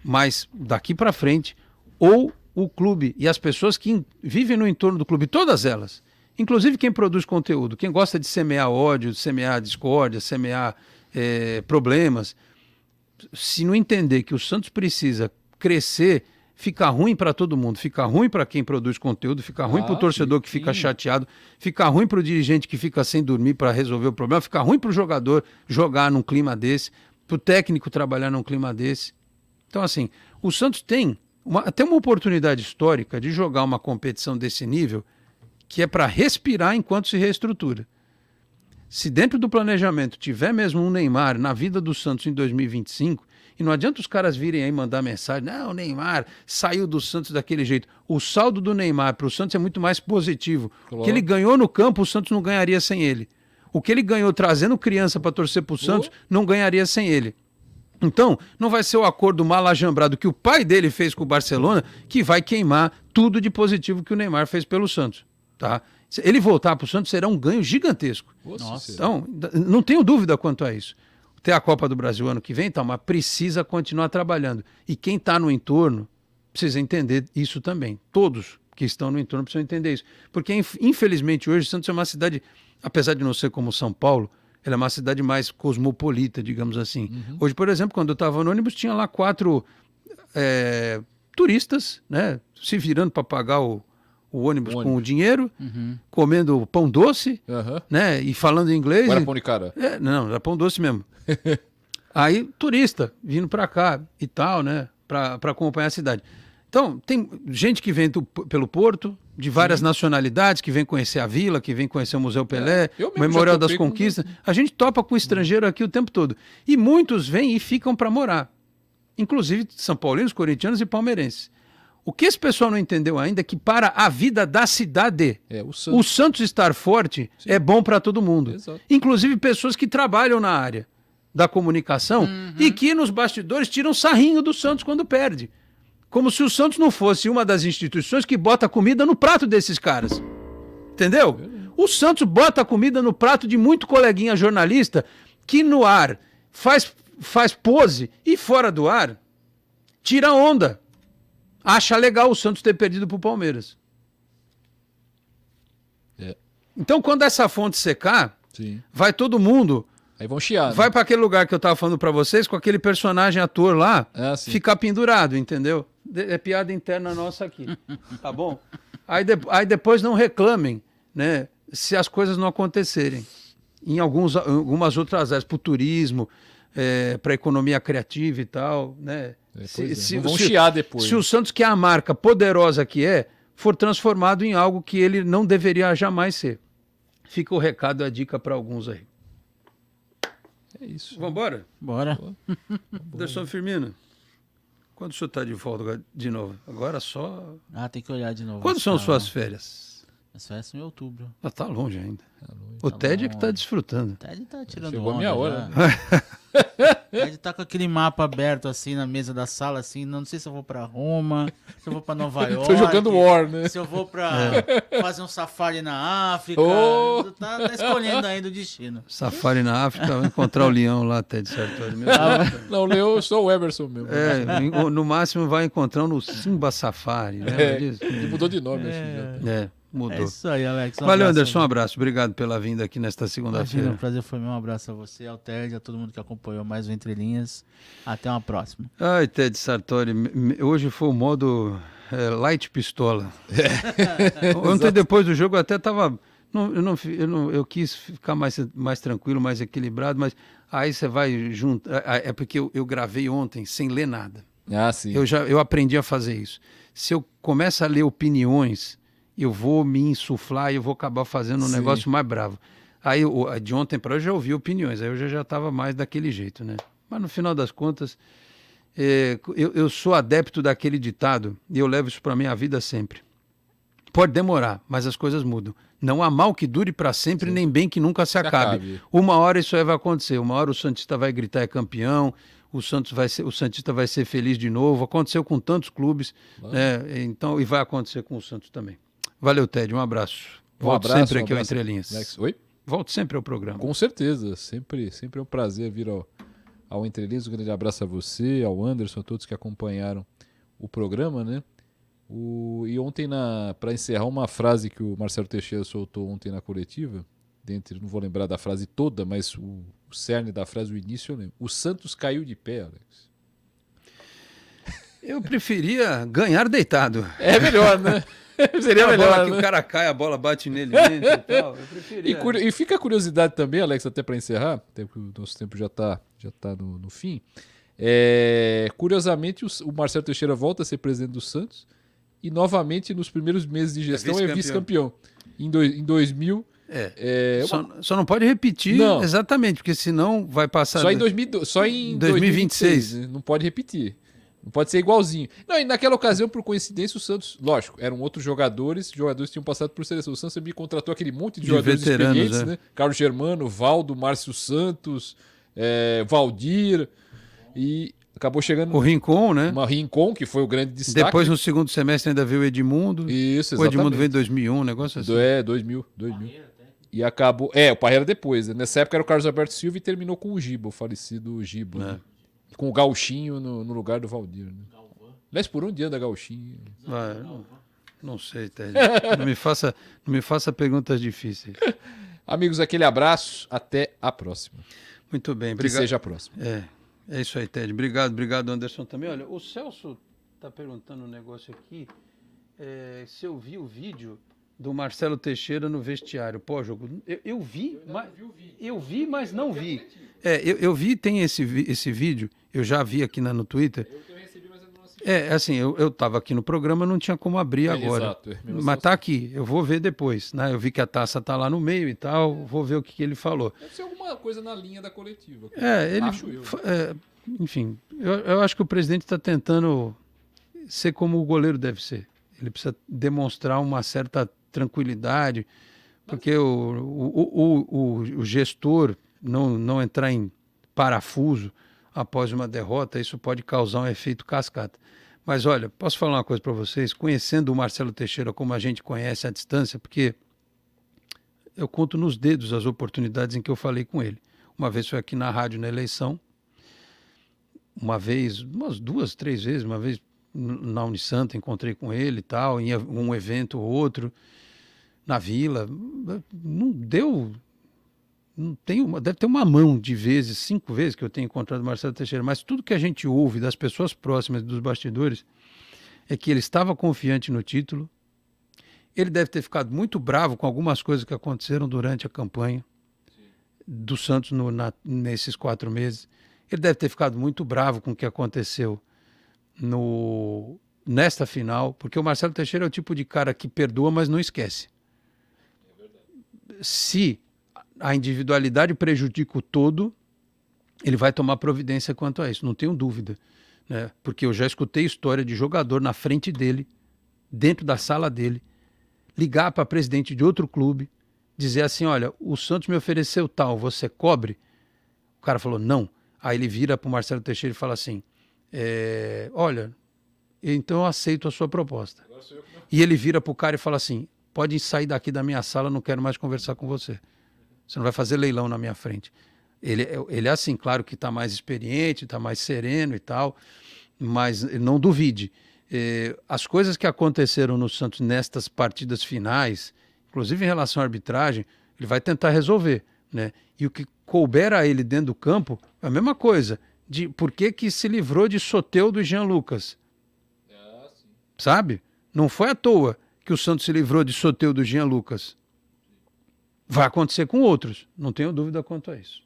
Mas daqui para frente, ou o clube e as pessoas que vivem no entorno do clube, todas elas, inclusive quem produz conteúdo, quem gosta de semear ódio, semear discórdia, semear é, problemas, se não entender que o Santos precisa crescer fica ruim para todo mundo, fica ruim para quem produz conteúdo, fica ruim ah, para o torcedor que sim. fica chateado, fica ruim para o dirigente que fica sem dormir para resolver o problema, fica ruim para o jogador jogar num clima desse, para o técnico trabalhar num clima desse. Então, assim, o Santos tem uma, até uma oportunidade histórica de jogar uma competição desse nível que é para respirar enquanto se reestrutura. Se dentro do planejamento tiver mesmo um Neymar na vida do Santos em 2025, e não adianta os caras virem aí mandar mensagem: não, o Neymar saiu do Santos daquele jeito. O saldo do Neymar para o Santos é muito mais positivo. Claro. O que ele ganhou no campo, o Santos não ganharia sem ele. O que ele ganhou trazendo criança para torcer para o Santos, uhum. não ganharia sem ele. Então, não vai ser o acordo malajambrado que o pai dele fez com o Barcelona que vai queimar tudo de positivo que o Neymar fez pelo Santos, tá? Se ele voltar para o Santos será um ganho gigantesco. Nossa. Então, não tenho dúvida quanto a isso ter a Copa do Brasil ano que vem, tá, mas precisa continuar trabalhando. E quem está no entorno precisa entender isso também. Todos que estão no entorno precisam entender isso. Porque, infelizmente, hoje Santos é uma cidade, apesar de não ser como São Paulo, ela é uma cidade mais cosmopolita, digamos assim. Uhum. Hoje, por exemplo, quando eu estava no ônibus, tinha lá quatro é, turistas, né? Se virando para pagar o, o ônibus, ônibus. com o dinheiro, uhum. comendo pão doce, uhum. né? E falando inglês. Ou era pão de cara? É, não, era pão doce mesmo. Aí, turista vindo para cá e tal, né? Para acompanhar a cidade. Então, tem gente que vem do, pelo Porto, de várias Sim. nacionalidades, que vem conhecer a vila, que vem conhecer o Museu é, Pelé, é. o Memorial das Conquistas. Com... A gente topa com estrangeiro aqui o tempo todo. E muitos vêm e ficam para morar. Inclusive São Paulinos, corintianos e palmeirenses. O que esse pessoal não entendeu ainda é que para a vida da cidade, é, o, Santos. o, Santos. estar forte Sim. é bom para todo mundo. Exato. Inclusive pessoas que trabalham na área da comunicação uhum. e que nos bastidores tiram sarrinho do Santos quando perde. Como se o Santos não fosse uma das instituições que bota comida no prato desses caras. Entendeu? O Santos bota comida no prato de muito coleguinha jornalista que no ar faz, faz pose e fora do ar tira onda acha legal o Santos ter perdido para o Palmeiras. É. Então, quando essa fonte secar, Sim. vai todo mundo. Aí vão chiar. Vai né? para aquele lugar que eu tava falando para vocês, com aquele personagem ator lá, é, ah, ficar pendurado, entendeu? É piada interna nossa aqui. tá bom? Aí, de... aí depois não reclamem, né? Se as coisas não acontecerem. Em alguns, algumas outras áreas, pro turismo, é, eh, para a economia criativa e tal, né? É, se, se, vão se, chiar depois. Se o Santos, que é a marca poderosa que é, for transformado em algo que ele não deveria jamais ser. Fica o recado, a dica para alguns aí. É isso. Vamos embora? Bora. Anderson Firmino, quando o senhor está de volta de novo? Agora só. Ah, tem que olhar de novo. Quando são suas férias? As férias são em outubro. Ah, tá longe ainda. Tá longe, o tá Ted longe. é que está desfrutando. O Ted está tirando Chegou onda. Chegou a minha hora. Ele tá com aquele mapa aberto assim na mesa da sala, assim, não sei se eu vou pra Roma, se eu vou pra Nova York. Tô jogando War, né? Se eu vou pra é. fazer um safari na África. Oh! Tá, tá, escolhendo ainda o destino. Safari na África, vou encontrar o leão lá até tá de certo meu ah, Não, o leão eu sou o Emerson mesmo. É, no máximo vai encontrar no Simba Safari, né? É, ele mudou de nome, assim, é. assim. Já. É mudou. É isso aí, Alex. Um Valeu, Anderson. Um abraço. Obrigado pela vinda aqui nesta segunda-feira. um prazer foi meu. Um abraço a você, ao Ted, a todo mundo que acompanhou mais o Entre Linhas. Até uma próxima. Ai, Ted Sartori, hoje foi o modo é, light pistola. É. Ontem, depois do jogo, eu até estava... Não, eu, não, eu, não, eu quis ficar mais, mais tranquilo, mais equilibrado, mas aí você vai junto. É porque eu, eu gravei ontem sem ler nada. Ah, sim. Eu já eu aprendi a fazer isso. Se eu começo a ler opiniões eu vou me insuflar e eu vou acabar fazendo um Sim. negócio mais bravo. Aí de ontem para hoje eu já ouvi opiniões, aí eu já estava mais daquele jeito, né? Mas no final das contas, é, eu, eu, sou adepto daquele ditado e eu levo isso para minha vida sempre. Pode demorar, mas as coisas mudam. Não há mal que dure para sempre, Sim. nem bem que nunca se acabe. acabe. Uma hora isso aí vai acontecer. Uma hora o Santista vai gritar é campeão, o Santos vai ser, o Santista vai ser feliz de novo. Aconteceu com tantos clubes, né? então e vai acontecer com o Santos também. Valeu, Ted. Um abraço. Um Volto abraço, sempre aqui ao Entre Linhas. Next. Oi? Volto sempre ao programa. Com certeza. Sempre, sempre é um prazer vir ao, ao Entre Linhas. Um grande abraço a você, ao Anderson, a todos que acompanharam o programa, né? O, e ontem, para encerrar, uma frase que o Marcelo Teixeira soltou ontem na coletiva, dentro não vou lembrar da frase toda, mas o, o cerne da frase, o início, eu lembro. O Santos caiu de pé, Alex. Eu preferia ganhar deitado. É melhor, né? Seria melhor. Bola né? que o cara cai, a bola bate nele e tal. Eu preferia. e, fica a curiosidade também, Alex, até para encerrar, porque o nosso tempo já está já tá no, no fim. É... curiosamente, o, o Marcelo Teixeira volta a ser presidente do Santos e novamente nos primeiros meses de é gestão é vice-campeão. É vice em, em 2000. É. é uma... só, só, não pode repetir não. exatamente, porque senão vai passar. Só em, 2000, só em 2026. 2026. Não pode repetir. Não pode ser igualzinho. Não, e naquela ocasião, por coincidência, o Santos, lógico, eram outros jogadores, jogadores que tinham passado por seleção. O Santos me contratou aquele monte de, de jogadores experientes, é. né? Carlos Germano, Valdo, Márcio Santos, é, Valdir. E acabou chegando. O Rincon, né? Uma Rincon, que foi o grande destaque. Depois, no segundo semestre, ainda veio o Edmundo. Isso, exatamente. O Edmundo veio em 2001, um negócio assim. É, 2000. 2000. e acabou. É, o Parreira depois. Né? Nessa época era o Carlos Alberto Silva e terminou com o Gibo, o falecido Gibo. É. Né? com o Gauchinho no, no lugar do Valdir. Né? Mas por onde anda Gauchinho? Ah, não, não sei, Ted. não, me faça, não me faça perguntas difíceis. Amigos, aquele abraço. Até a próxima. Muito bem. Obrigado. Que seja a próxima. É, é isso aí, Ted. Obrigado, obrigado, Anderson, também. Olha, o Celso está perguntando um negócio aqui. É, se eu vi o vídeo do Marcelo Teixeira no vestiário pós-jogo. Eu, eu, vi, eu mas, vi, eu vi, mas não vi. É, eu, eu vi, tem esse, esse vídeo, eu já vi aqui na, no Twitter. Eu recebi, mas eu não assisti. É, assim, eu, eu tava aqui no programa, não tinha como abrir é, agora. Exato. Mas tá aqui, eu vou ver depois, né? Eu vi que a taça tá lá no meio e tal, vou ver o que, que ele falou. Deve ser alguma coisa na linha da coletiva. É, ele... Acho eu. É, enfim, eu, eu acho que o presidente está tentando ser como o goleiro deve ser. Ele precisa demonstrar uma certa tranquilidade, porque o, o, o, o gestor não, não entrar em parafuso após uma derrota, isso pode causar um efeito cascata. Mas olha, posso falar uma coisa para vocês? Conhecendo o Marcelo Teixeira como a gente conhece à distância, porque eu conto nos dedos as oportunidades em que eu falei com ele. Uma vez foi aqui na rádio na eleição, uma vez, umas duas, três vezes, uma vez na Unisanta encontrei com ele e tal, em um evento ou outro na vila. Não deu. Não tem uma, deve ter uma mão de vezes, cinco vezes que eu tenho encontrado Marcelo Teixeira, mas tudo que a gente ouve das pessoas próximas dos bastidores é que ele estava confiante no título. Ele deve ter ficado muito bravo com algumas coisas que aconteceram durante a campanha Sim. do Santos no, na, nesses quatro meses. Ele deve ter ficado muito bravo com o que aconteceu no, nesta final, porque o Marcelo Teixeira é o tipo de cara que perdoa, mas não esquece se a individualidade prejudica o todo, ele vai tomar providência quanto a isso, não tenho dúvida. Né? Porque eu já escutei história de jogador na frente dele, dentro da sala dele, ligar para presidente de outro clube, dizer assim: olha, o Santos me ofereceu tal, você é cobre? O cara falou: não. Aí ele vira para o Marcelo Teixeira e fala assim: é, olha, então eu aceito a sua proposta. E ele vira para o cara e fala assim: pode sair daqui da minha sala, não quero mais conversar com você. Você não vai fazer leilão na minha frente. Ele, ele é assim, claro que está mais experiente, está mais sereno e tal, mas não duvide. É, as coisas que aconteceram no Santos nestas partidas finais, inclusive em relação à arbitragem, ele vai tentar resolver. Né? E o que couber a ele dentro do campo é a mesma coisa. De por que, que se livrou de Soteu do Jean Lucas? Ah, Sabe? Não foi à toa que o Santos se livrou de Soteu do Jean Lucas. Vai acontecer com outros, não tenho dúvida quanto a isso.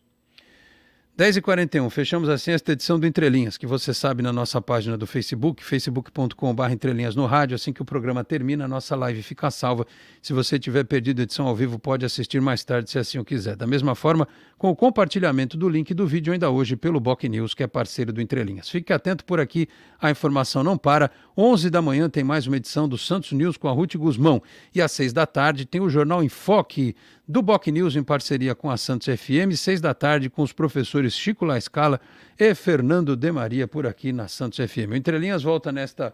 10h41, fechamos assim esta edição do Entrelinhas, que você sabe na nossa página do Facebook, facebook.com.br entrelinhas no rádio. Assim que o programa termina, a nossa live fica salva. Se você tiver perdido a edição ao vivo, pode assistir mais tarde, se assim o quiser. Da mesma forma, com o compartilhamento do link do vídeo ainda hoje pelo Boc News, que é parceiro do Entrelinhas. Fique atento por aqui, a informação não para. 11 da manhã tem mais uma edição do Santos News com a Ruth Guzmão. E às 6 da tarde tem o Jornal Enfoque do Boc News em parceria com a Santos FM, seis da tarde, com os professores Chico La Scala e Fernando De Maria, por aqui na Santos FM. O Entrelinhas volta nesta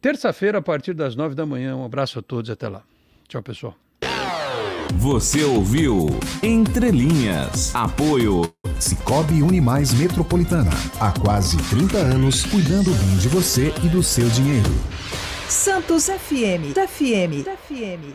terça-feira, a partir das nove da manhã. Um abraço a todos até lá. Tchau, pessoal. Você ouviu Entrelinhas. Apoio. Cicobi Unimais Metropolitana. Há quase 30 anos, cuidando bem de você e do seu dinheiro. Santos FM. FM. FM.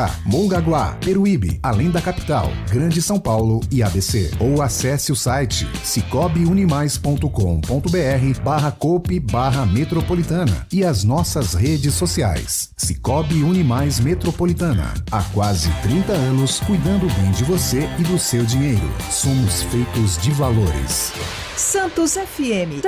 Maringá, Mongaguá, Peruíbe, além da capital, Grande São Paulo e ABC. Ou acesse o site cicobiunimais.com.br barra cope barra metropolitana e as nossas redes sociais. Cicobi Unimais Metropolitana. Há quase 30 anos cuidando bem de você e do seu dinheiro. Somos feitos de valores. Santos FM.